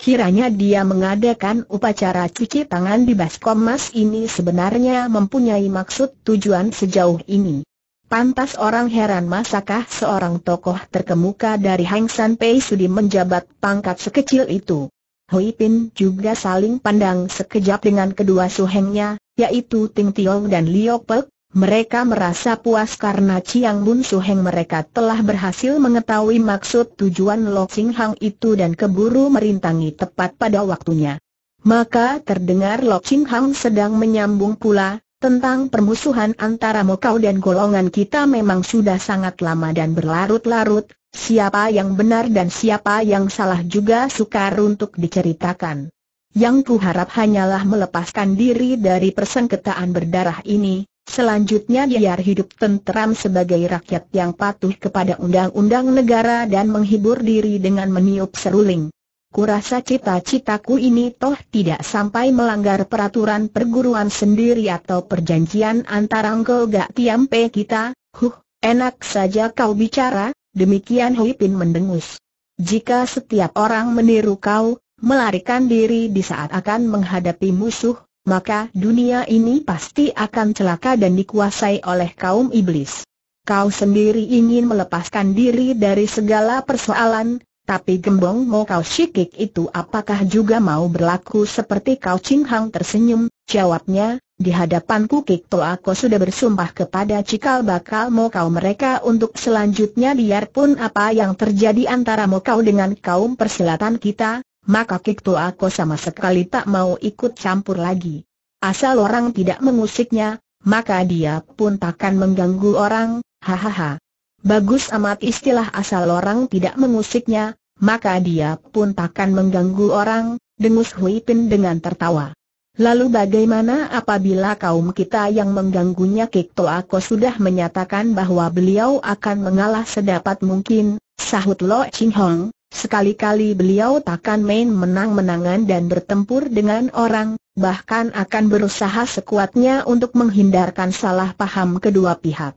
Kiranya dia mengadakan upacara cuci tangan di Baskom Mas ini sebenarnya mempunyai maksud tujuan sejauh ini. Pantas orang heran masakah seorang tokoh terkemuka dari Hang San Pei Sudi menjabat pangkat sekecil itu. Hui Pin juga saling pandang sekejap dengan kedua suhengnya, yaitu Ting Tiong dan Liu Pek. Mereka merasa puas karena Chiang Bun Suheng mereka telah berhasil mengetahui maksud tujuan Lo Sing Hang itu dan keburu merintangi tepat pada waktunya. Maka terdengar Lo Sing Hang sedang menyambung pula, tentang permusuhan antara Mokau dan golongan kita memang sudah sangat lama dan berlarut-larut, siapa yang benar dan siapa yang salah juga sukar untuk diceritakan. Yang kuharap hanyalah melepaskan diri dari persengketaan berdarah ini, selanjutnya biar hidup tentram sebagai rakyat yang patuh kepada undang-undang negara dan menghibur diri dengan meniup seruling. Kurasa cita-citaku ini toh tidak sampai melanggar peraturan perguruan sendiri atau perjanjian antara engkau gak tiampe kita, huh, enak saja kau bicara, demikian Hui Pin mendengus. Jika setiap orang meniru kau, melarikan diri di saat akan menghadapi musuh, maka dunia ini pasti akan celaka dan dikuasai oleh kaum iblis. Kau sendiri ingin melepaskan diri dari segala persoalan, tapi gembong mau Kau sikik itu apakah juga mau berlaku seperti Kau Ching Hang tersenyum? Jawabnya, di hadapanku Kik To aku sudah bersumpah kepada cikal bakal mau Kau mereka untuk selanjutnya biarpun apa yang terjadi antara mau Kau dengan kaum persilatan kita, maka Kik To aku sama sekali tak mau ikut campur lagi. Asal orang tidak mengusiknya, maka dia pun takkan mengganggu orang, hahaha. Bagus amat istilah asal orang tidak mengusiknya, maka dia pun takkan mengganggu orang, dengus Hui Pin dengan tertawa. Lalu bagaimana apabila kaum kita yang mengganggunya Kekto Ako sudah menyatakan bahwa beliau akan mengalah sedapat mungkin, sahut Lo Ching Hong, sekali-kali beliau takkan main menang-menangan dan bertempur dengan orang, bahkan akan berusaha sekuatnya untuk menghindarkan salah paham kedua pihak.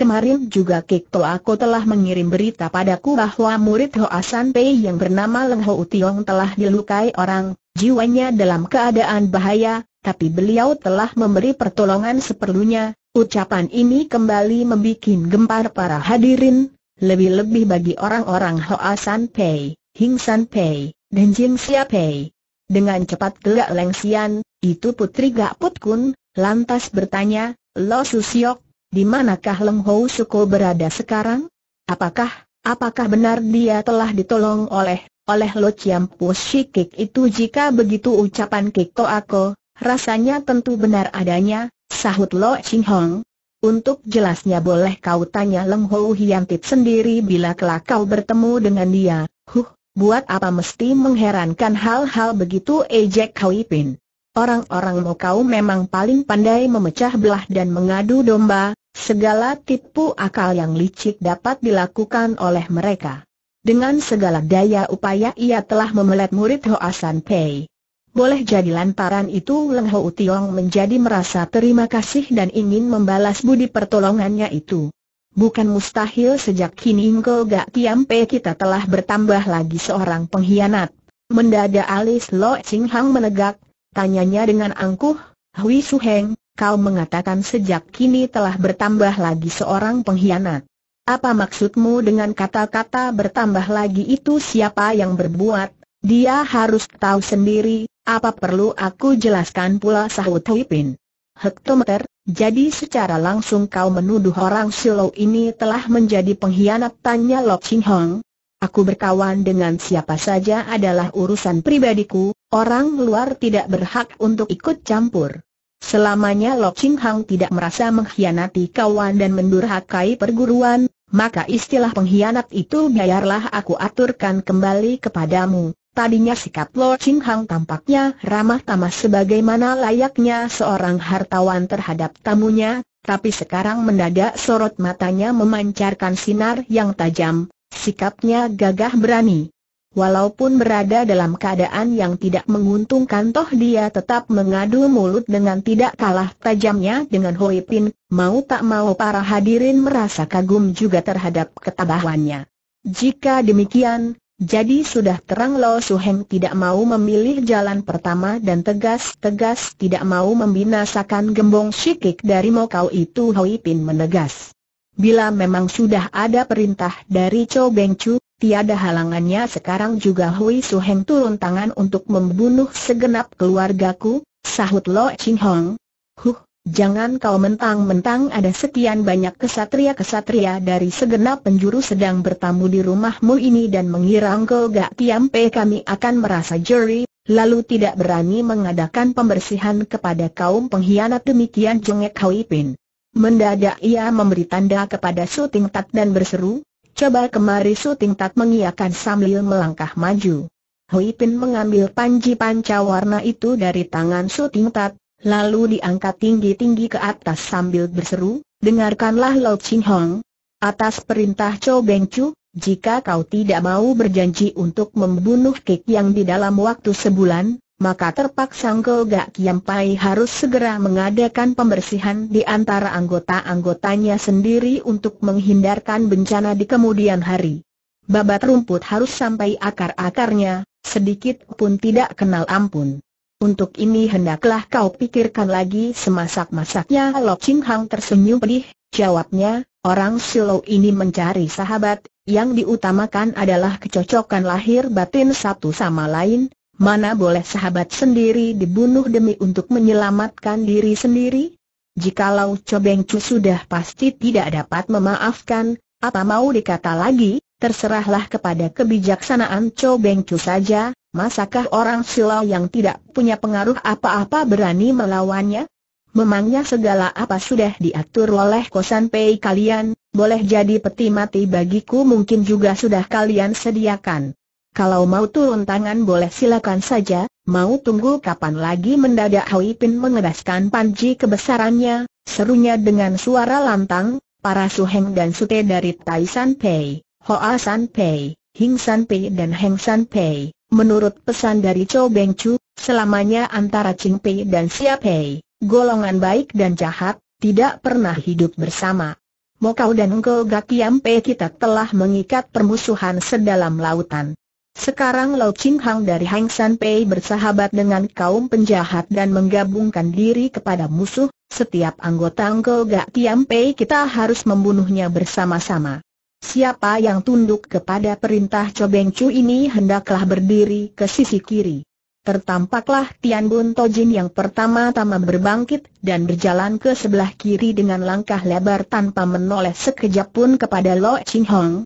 Kemarin juga Kikto aku telah mengirim berita padaku bahwa murid Hoa Pei yang bernama Leng Ho Utiong telah dilukai orang, jiwanya dalam keadaan bahaya, tapi beliau telah memberi pertolongan seperlunya. Ucapan ini kembali membuat gempar para hadirin, lebih-lebih bagi orang-orang Hoa San Pei, Hing Pei, dan Jing Xia Pei. Dengan cepat gelak Leng Xian, itu putri Gak Put Kun, lantas bertanya, Lo Susiok, di manakah Leng Hou Suko berada sekarang? Apakah, apakah benar dia telah ditolong oleh, oleh Lo Chiam Pu Shikik itu jika begitu ucapan Kik To Ako, rasanya tentu benar adanya, sahut Lo Ching Hong. Untuk jelasnya boleh kau tanya Leng Hou Hiantip sendiri bila kelak kau bertemu dengan dia. Huh, buat apa mesti mengherankan hal-hal begitu ejek eh, kau ipin. Orang-orang mau kau memang paling pandai memecah belah dan mengadu domba, Segala tipu akal yang licik dapat dilakukan oleh mereka. Dengan segala daya upaya ia telah memelet murid Ho Asan Pei. Boleh jadi lantaran itu Leng Ho Tiong menjadi merasa terima kasih dan ingin membalas budi pertolongannya itu. Bukan mustahil sejak kini Ingko Gak Pei kita telah bertambah lagi seorang pengkhianat. Mendadak alis Lo Ching Hang menegak, tanyanya dengan angkuh, Hui Su Heng, kau mengatakan sejak kini telah bertambah lagi seorang pengkhianat. Apa maksudmu dengan kata-kata bertambah lagi itu siapa yang berbuat? Dia harus tahu sendiri, apa perlu aku jelaskan pula sahut Huipin. Hektometer, jadi secara langsung kau menuduh orang Silo ini telah menjadi pengkhianat tanya Lok Ching Hong. Aku berkawan dengan siapa saja adalah urusan pribadiku, orang luar tidak berhak untuk ikut campur. Selamanya Lo Ching Hang tidak merasa mengkhianati kawan dan mendurhakai perguruan, maka istilah pengkhianat itu biarlah aku aturkan kembali kepadamu. Tadinya sikap Lo Ching Hang tampaknya ramah tamah sebagaimana layaknya seorang hartawan terhadap tamunya, tapi sekarang mendadak sorot matanya memancarkan sinar yang tajam, sikapnya gagah berani. Walaupun berada dalam keadaan yang tidak menguntungkan toh dia tetap mengadu mulut dengan tidak kalah tajamnya dengan Hoi Pin, mau tak mau para hadirin merasa kagum juga terhadap ketabahannya. Jika demikian, jadi sudah terang Lo Heng tidak mau memilih jalan pertama dan tegas-tegas tidak mau membinasakan gembong sikik dari Mokau itu Hoi Pin menegas. Bila memang sudah ada perintah dari Chou Beng Chu, Tiada halangannya sekarang juga Hui Su Heng turun tangan untuk membunuh segenap keluargaku, sahut Lo Ching Hong. Huh, jangan kau mentang-mentang ada sekian banyak kesatria-kesatria dari segenap penjuru sedang bertamu di rumahmu ini dan mengira engkau gak tiampe kami akan merasa jeri, lalu tidak berani mengadakan pembersihan kepada kaum pengkhianat demikian jengek Hui Pin. Mendadak ia memberi tanda kepada Su Ting Tat dan berseru, Coba kemari Suting Tak mengiakan sambil melangkah maju. Hui Pin mengambil panji panca warna itu dari tangan Suting Tat, lalu diangkat tinggi-tinggi ke atas sambil berseru, Dengarkanlah Lo Ching Hong. Atas perintah Cho Beng Chu, jika kau tidak mau berjanji untuk membunuh Kik yang di dalam waktu sebulan, maka terpaksa Ngkel Gak Kiampai harus segera mengadakan pembersihan di antara anggota-anggotanya sendiri untuk menghindarkan bencana di kemudian hari. Babat rumput harus sampai akar-akarnya, sedikit pun tidak kenal ampun. Untuk ini hendaklah kau pikirkan lagi semasak-masaknya Lok Ching Hang tersenyum pedih, jawabnya, orang Silo ini mencari sahabat, yang diutamakan adalah kecocokan lahir batin satu sama lain, Mana boleh sahabat sendiri dibunuh demi untuk menyelamatkan diri sendiri? Jikalau Cobeng Cu sudah pasti tidak dapat memaafkan, apa mau dikata lagi, terserahlah kepada kebijaksanaan Cobeng Cu saja, masakah orang silau yang tidak punya pengaruh apa-apa berani melawannya? Memangnya segala apa sudah diatur oleh kosan pei kalian, boleh jadi peti mati bagiku mungkin juga sudah kalian sediakan. Kalau mau turun tangan boleh silakan saja, mau tunggu kapan lagi mendadak Hui Pin mengeraskan panji kebesarannya, serunya dengan suara lantang, para suheng dan sute dari Tai San Pei, Hoa San Pei, Hing San Pei dan Heng San Pei. Menurut pesan dari Cho Beng Chu, selamanya antara Ching Pei dan Xia Pei, golongan baik dan jahat, tidak pernah hidup bersama. Mokau dan Engkau Gakiam Pei kita telah mengikat permusuhan sedalam lautan sekarang Lo Ching Hang dari Hang San Pei bersahabat dengan kaum penjahat dan menggabungkan diri kepada musuh, setiap anggota Angko Gak Tiam Pei kita harus membunuhnya bersama-sama. Siapa yang tunduk kepada perintah Cobeng Chu ini hendaklah berdiri ke sisi kiri. Tertampaklah Tian Bun Tojin yang pertama-tama berbangkit dan berjalan ke sebelah kiri dengan langkah lebar tanpa menoleh sekejap pun kepada Lo Ching Hong.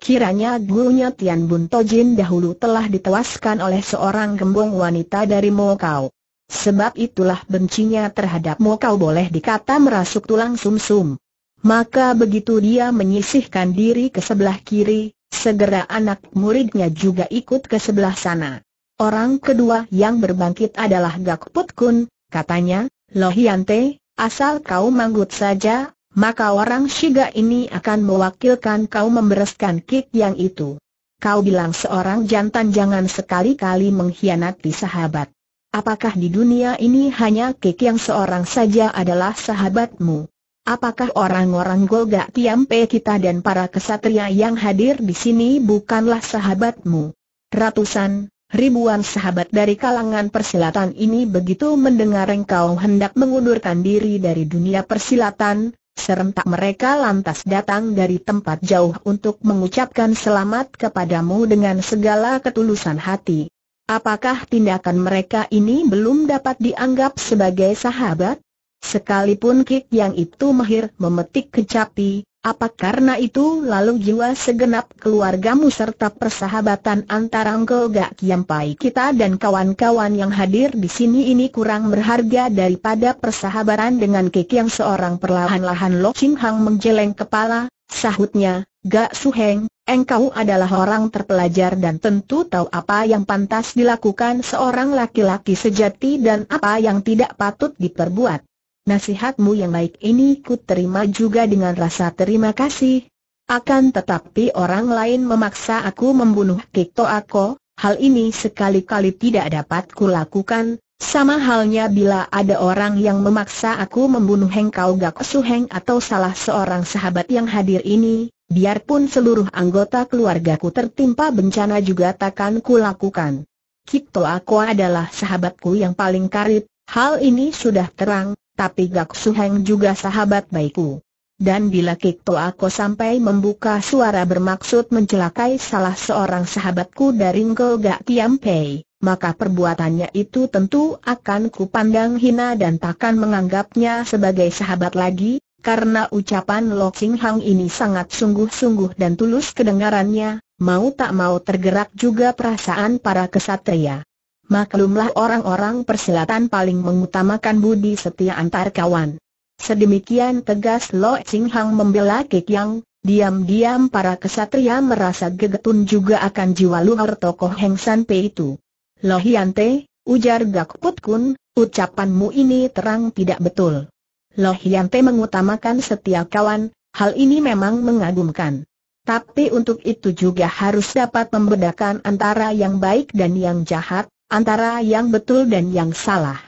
Kiranya gurunya Tian Bun Tojin dahulu telah ditewaskan oleh seorang gembong wanita dari Mokau. Sebab itulah bencinya terhadap Mokau boleh dikata merasuk tulang sumsum. -sum. Maka begitu dia menyisihkan diri ke sebelah kiri, segera anak muridnya juga ikut ke sebelah sana. Orang kedua yang berbangkit adalah Gak Put Kun, katanya, Lohiante, asal kau manggut saja, maka orang Shiga ini akan mewakilkan kau membereskan kick yang itu. Kau bilang seorang jantan jangan sekali-kali mengkhianati sahabat. Apakah di dunia ini hanya kick yang seorang saja adalah sahabatmu? Apakah orang-orang Golga Tiampe kita dan para kesatria yang hadir di sini bukanlah sahabatmu? Ratusan, ribuan sahabat dari kalangan persilatan ini begitu mendengar engkau hendak mengundurkan diri dari dunia persilatan, Serentak mereka lantas datang dari tempat jauh untuk mengucapkan selamat kepadamu dengan segala ketulusan hati. Apakah tindakan mereka ini belum dapat dianggap sebagai sahabat? Sekalipun Kik yang itu mahir memetik kecapi, apa karena itu lalu jiwa segenap keluargamu serta persahabatan antara Engkau Gak Kiampai kita dan kawan-kawan yang hadir di sini ini kurang berharga daripada persahabatan dengan Kek yang seorang perlahan-lahan Lo Ching Hang menjeleng kepala, sahutnya, Gak Suheng, engkau adalah orang terpelajar dan tentu tahu apa yang pantas dilakukan seorang laki-laki sejati dan apa yang tidak patut diperbuat. Nasihatmu yang baik ini ku terima juga dengan rasa terima kasih. Akan tetapi orang lain memaksa aku membunuh Kikto Ako, hal ini sekali-kali tidak dapat kulakukan, sama halnya bila ada orang yang memaksa aku membunuh Heng Kau Gak atau salah seorang sahabat yang hadir ini, biarpun seluruh anggota keluargaku tertimpa bencana juga takkan kulakukan. Kikto Ako adalah sahabatku yang paling karib, hal ini sudah terang, tapi Gak Suheng juga sahabat baikku. Dan bila Kik Ako sampai membuka suara bermaksud mencelakai salah seorang sahabatku dari Ngko Gak tiampai, Pei, maka perbuatannya itu tentu akan kupandang hina dan takkan menganggapnya sebagai sahabat lagi, karena ucapan Lo Ching Hang ini sangat sungguh-sungguh dan tulus kedengarannya, mau tak mau tergerak juga perasaan para kesatria. Maklumlah orang-orang persilatan paling mengutamakan budi setia antar kawan. Sedemikian tegas Lo Ching Hang membela Kek Yang, diam-diam para kesatria merasa gegetun juga akan jiwa luar tokoh Heng San Pei itu. Lo Hian Te, ujar Gak Put Kun, ucapanmu ini terang tidak betul. Lo Hian Te mengutamakan setia kawan, hal ini memang mengagumkan. Tapi untuk itu juga harus dapat membedakan antara yang baik dan yang jahat, antara yang betul dan yang salah.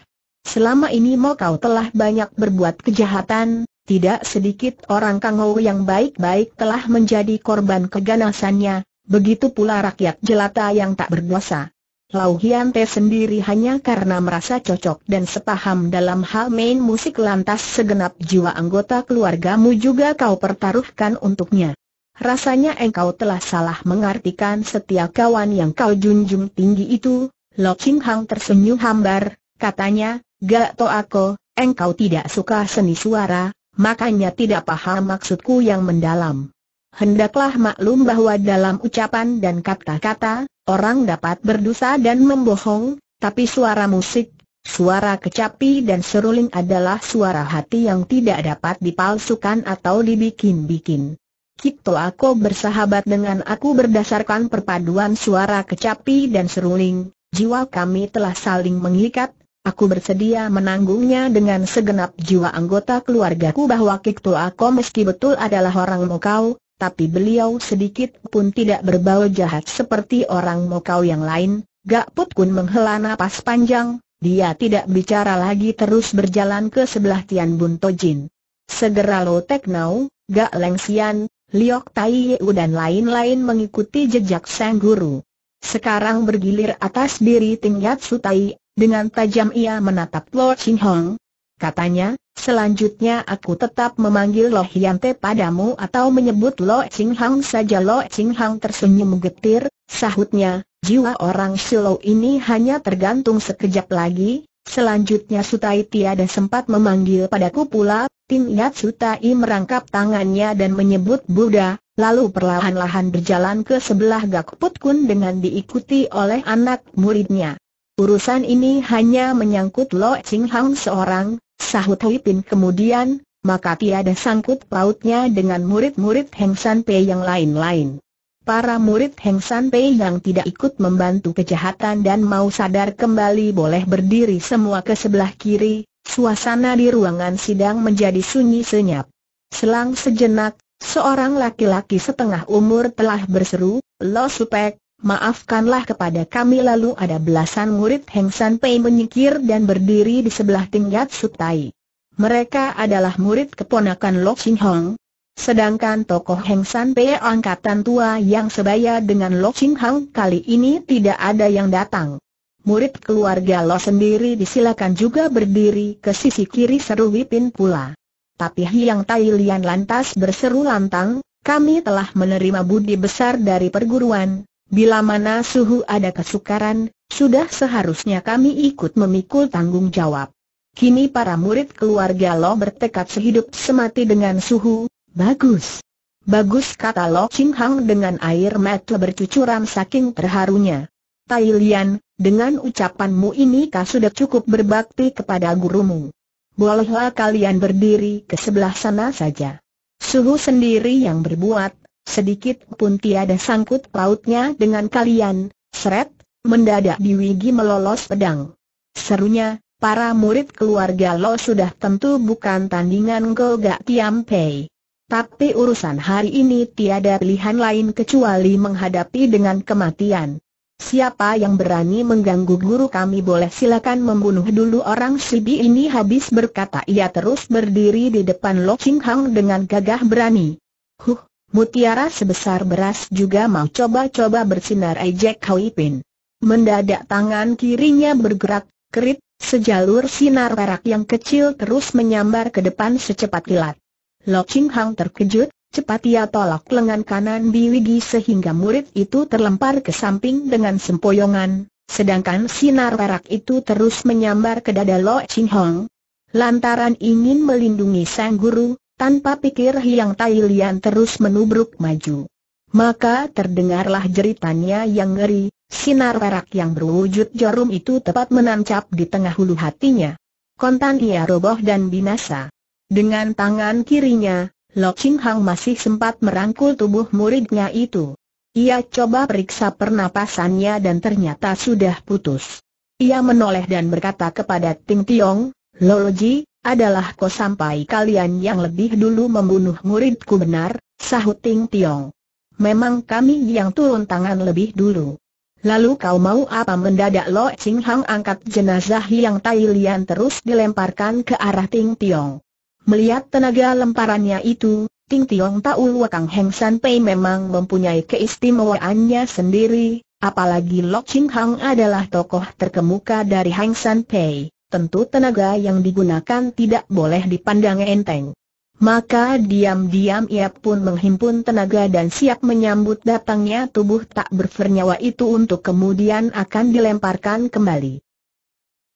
Selama ini mau kau telah banyak berbuat kejahatan, tidak sedikit orang Kangou yang baik-baik telah menjadi korban keganasannya, begitu pula rakyat jelata yang tak berdosa. Lau Hian Te sendiri hanya karena merasa cocok dan sepaham dalam hal main musik lantas segenap jiwa anggota keluargamu juga kau pertaruhkan untuknya. Rasanya engkau telah salah mengartikan setiap kawan yang kau junjung tinggi itu, Lo Ching Hang tersenyum hambar, katanya, Gak to aku, engkau tidak suka seni suara, makanya tidak paham maksudku yang mendalam. Hendaklah maklum bahwa dalam ucapan dan kata-kata, orang dapat berdosa dan membohong, tapi suara musik, suara kecapi dan seruling adalah suara hati yang tidak dapat dipalsukan atau dibikin-bikin. Kito aku bersahabat dengan aku berdasarkan perpaduan suara kecapi dan seruling, jiwa kami telah saling mengikat, aku bersedia menanggungnya dengan segenap jiwa anggota keluargaku bahwa Kikto Ako meski betul adalah orang Mokau, tapi beliau sedikit pun tidak berbau jahat seperti orang Mokau yang lain. Gak Put Kun menghela napas panjang, dia tidak bicara lagi terus berjalan ke sebelah Tian Bun Tojin. Segera Lo Tek Nau, Gak Leng Sian, Liok Tai Yeu dan lain-lain mengikuti jejak sang guru. Sekarang bergilir atas diri Yat Sutai, dengan tajam ia menatap Lo Ching Hong. Katanya, selanjutnya aku tetap memanggil Lo Hian Te padamu atau menyebut Lo Ching Hong saja Lo Ching Hong tersenyum getir, sahutnya, jiwa orang Silo ini hanya tergantung sekejap lagi, Selanjutnya Sutai tiada sempat memanggil padaku pula, Ting Yat Sutai merangkap tangannya dan menyebut Buddha, lalu perlahan-lahan berjalan ke sebelah Gak Put Kun dengan diikuti oleh anak muridnya. Urusan ini hanya menyangkut Lo Ching Hang seorang, sahut Hui Pin kemudian, maka tiada sangkut pautnya dengan murid-murid Heng San Pei yang lain-lain. Para murid Heng San Pei yang tidak ikut membantu kejahatan dan mau sadar kembali boleh berdiri semua ke sebelah kiri, suasana di ruangan sidang menjadi sunyi senyap. Selang sejenak, Seorang laki-laki setengah umur telah berseru, Lo Supek, maafkanlah kepada kami lalu ada belasan murid Heng San Pei menyikir dan berdiri di sebelah tingkat Sutai. Mereka adalah murid keponakan Lo Ching Hong. Sedangkan tokoh Heng San Pei angkatan tua yang sebaya dengan Lo Ching Hong kali ini tidak ada yang datang. Murid keluarga Lo sendiri disilakan juga berdiri ke sisi kiri seru Wipin pula. Tapi Hiang Tai Lian lantas berseru lantang, kami telah menerima budi besar dari perguruan, bila mana suhu ada kesukaran, sudah seharusnya kami ikut memikul tanggung jawab. Kini para murid keluarga Lo bertekad sehidup semati dengan suhu, bagus. Bagus kata Lo Ching Hang dengan air mata bercucuran saking terharunya. Tai Lian, dengan ucapanmu ini kau sudah cukup berbakti kepada gurumu bolehlah kalian berdiri ke sebelah sana saja. Suhu sendiri yang berbuat, sedikit pun tiada sangkut pautnya dengan kalian, seret, mendadak diwigi melolos pedang. Serunya, para murid keluarga Lo sudah tentu bukan tandingan Tiam tiampai. Tapi urusan hari ini tiada pilihan lain kecuali menghadapi dengan kematian. Siapa yang berani mengganggu guru kami boleh silakan membunuh dulu orang Sibi ini habis berkata ia terus berdiri di depan Lo Ching Hang dengan gagah berani. Huh, mutiara sebesar beras juga mau coba-coba bersinar ejek Kawipin. Mendadak tangan kirinya bergerak, kerit, sejalur sinar perak yang kecil terus menyambar ke depan secepat kilat. Lo Ching Hang terkejut, Cepat ia tolak lengan kanan Biwigi sehingga murid itu terlempar ke samping dengan sempoyongan, sedangkan sinar perak itu terus menyambar ke dada Lo Ching Hong. Lantaran ingin melindungi sang guru, tanpa pikir Hiang Tai Lian terus menubruk maju. Maka terdengarlah jeritannya yang ngeri, sinar perak yang berwujud jarum itu tepat menancap di tengah hulu hatinya. Kontan ia roboh dan binasa. Dengan tangan kirinya, Lo Ching Hang masih sempat merangkul tubuh muridnya itu. Ia coba periksa pernapasannya dan ternyata sudah putus. Ia menoleh dan berkata kepada Ting Tiong, Loloji, adalah kau sampai kalian yang lebih dulu membunuh muridku benar, sahut Ting Tiong. Memang kami yang turun tangan lebih dulu. Lalu kau mau apa mendadak Lo Ching Hang angkat jenazah Yang Tai Lian terus dilemparkan ke arah Ting Tiong. Melihat tenaga lemparannya itu, Ting Tiong tahu Wakang Heng San Pei memang mempunyai keistimewaannya sendiri, apalagi Lok Ching Hang adalah tokoh terkemuka dari Heng San Pei, tentu tenaga yang digunakan tidak boleh dipandang enteng. Maka diam-diam ia pun menghimpun tenaga dan siap menyambut datangnya tubuh tak bernyawa itu untuk kemudian akan dilemparkan kembali.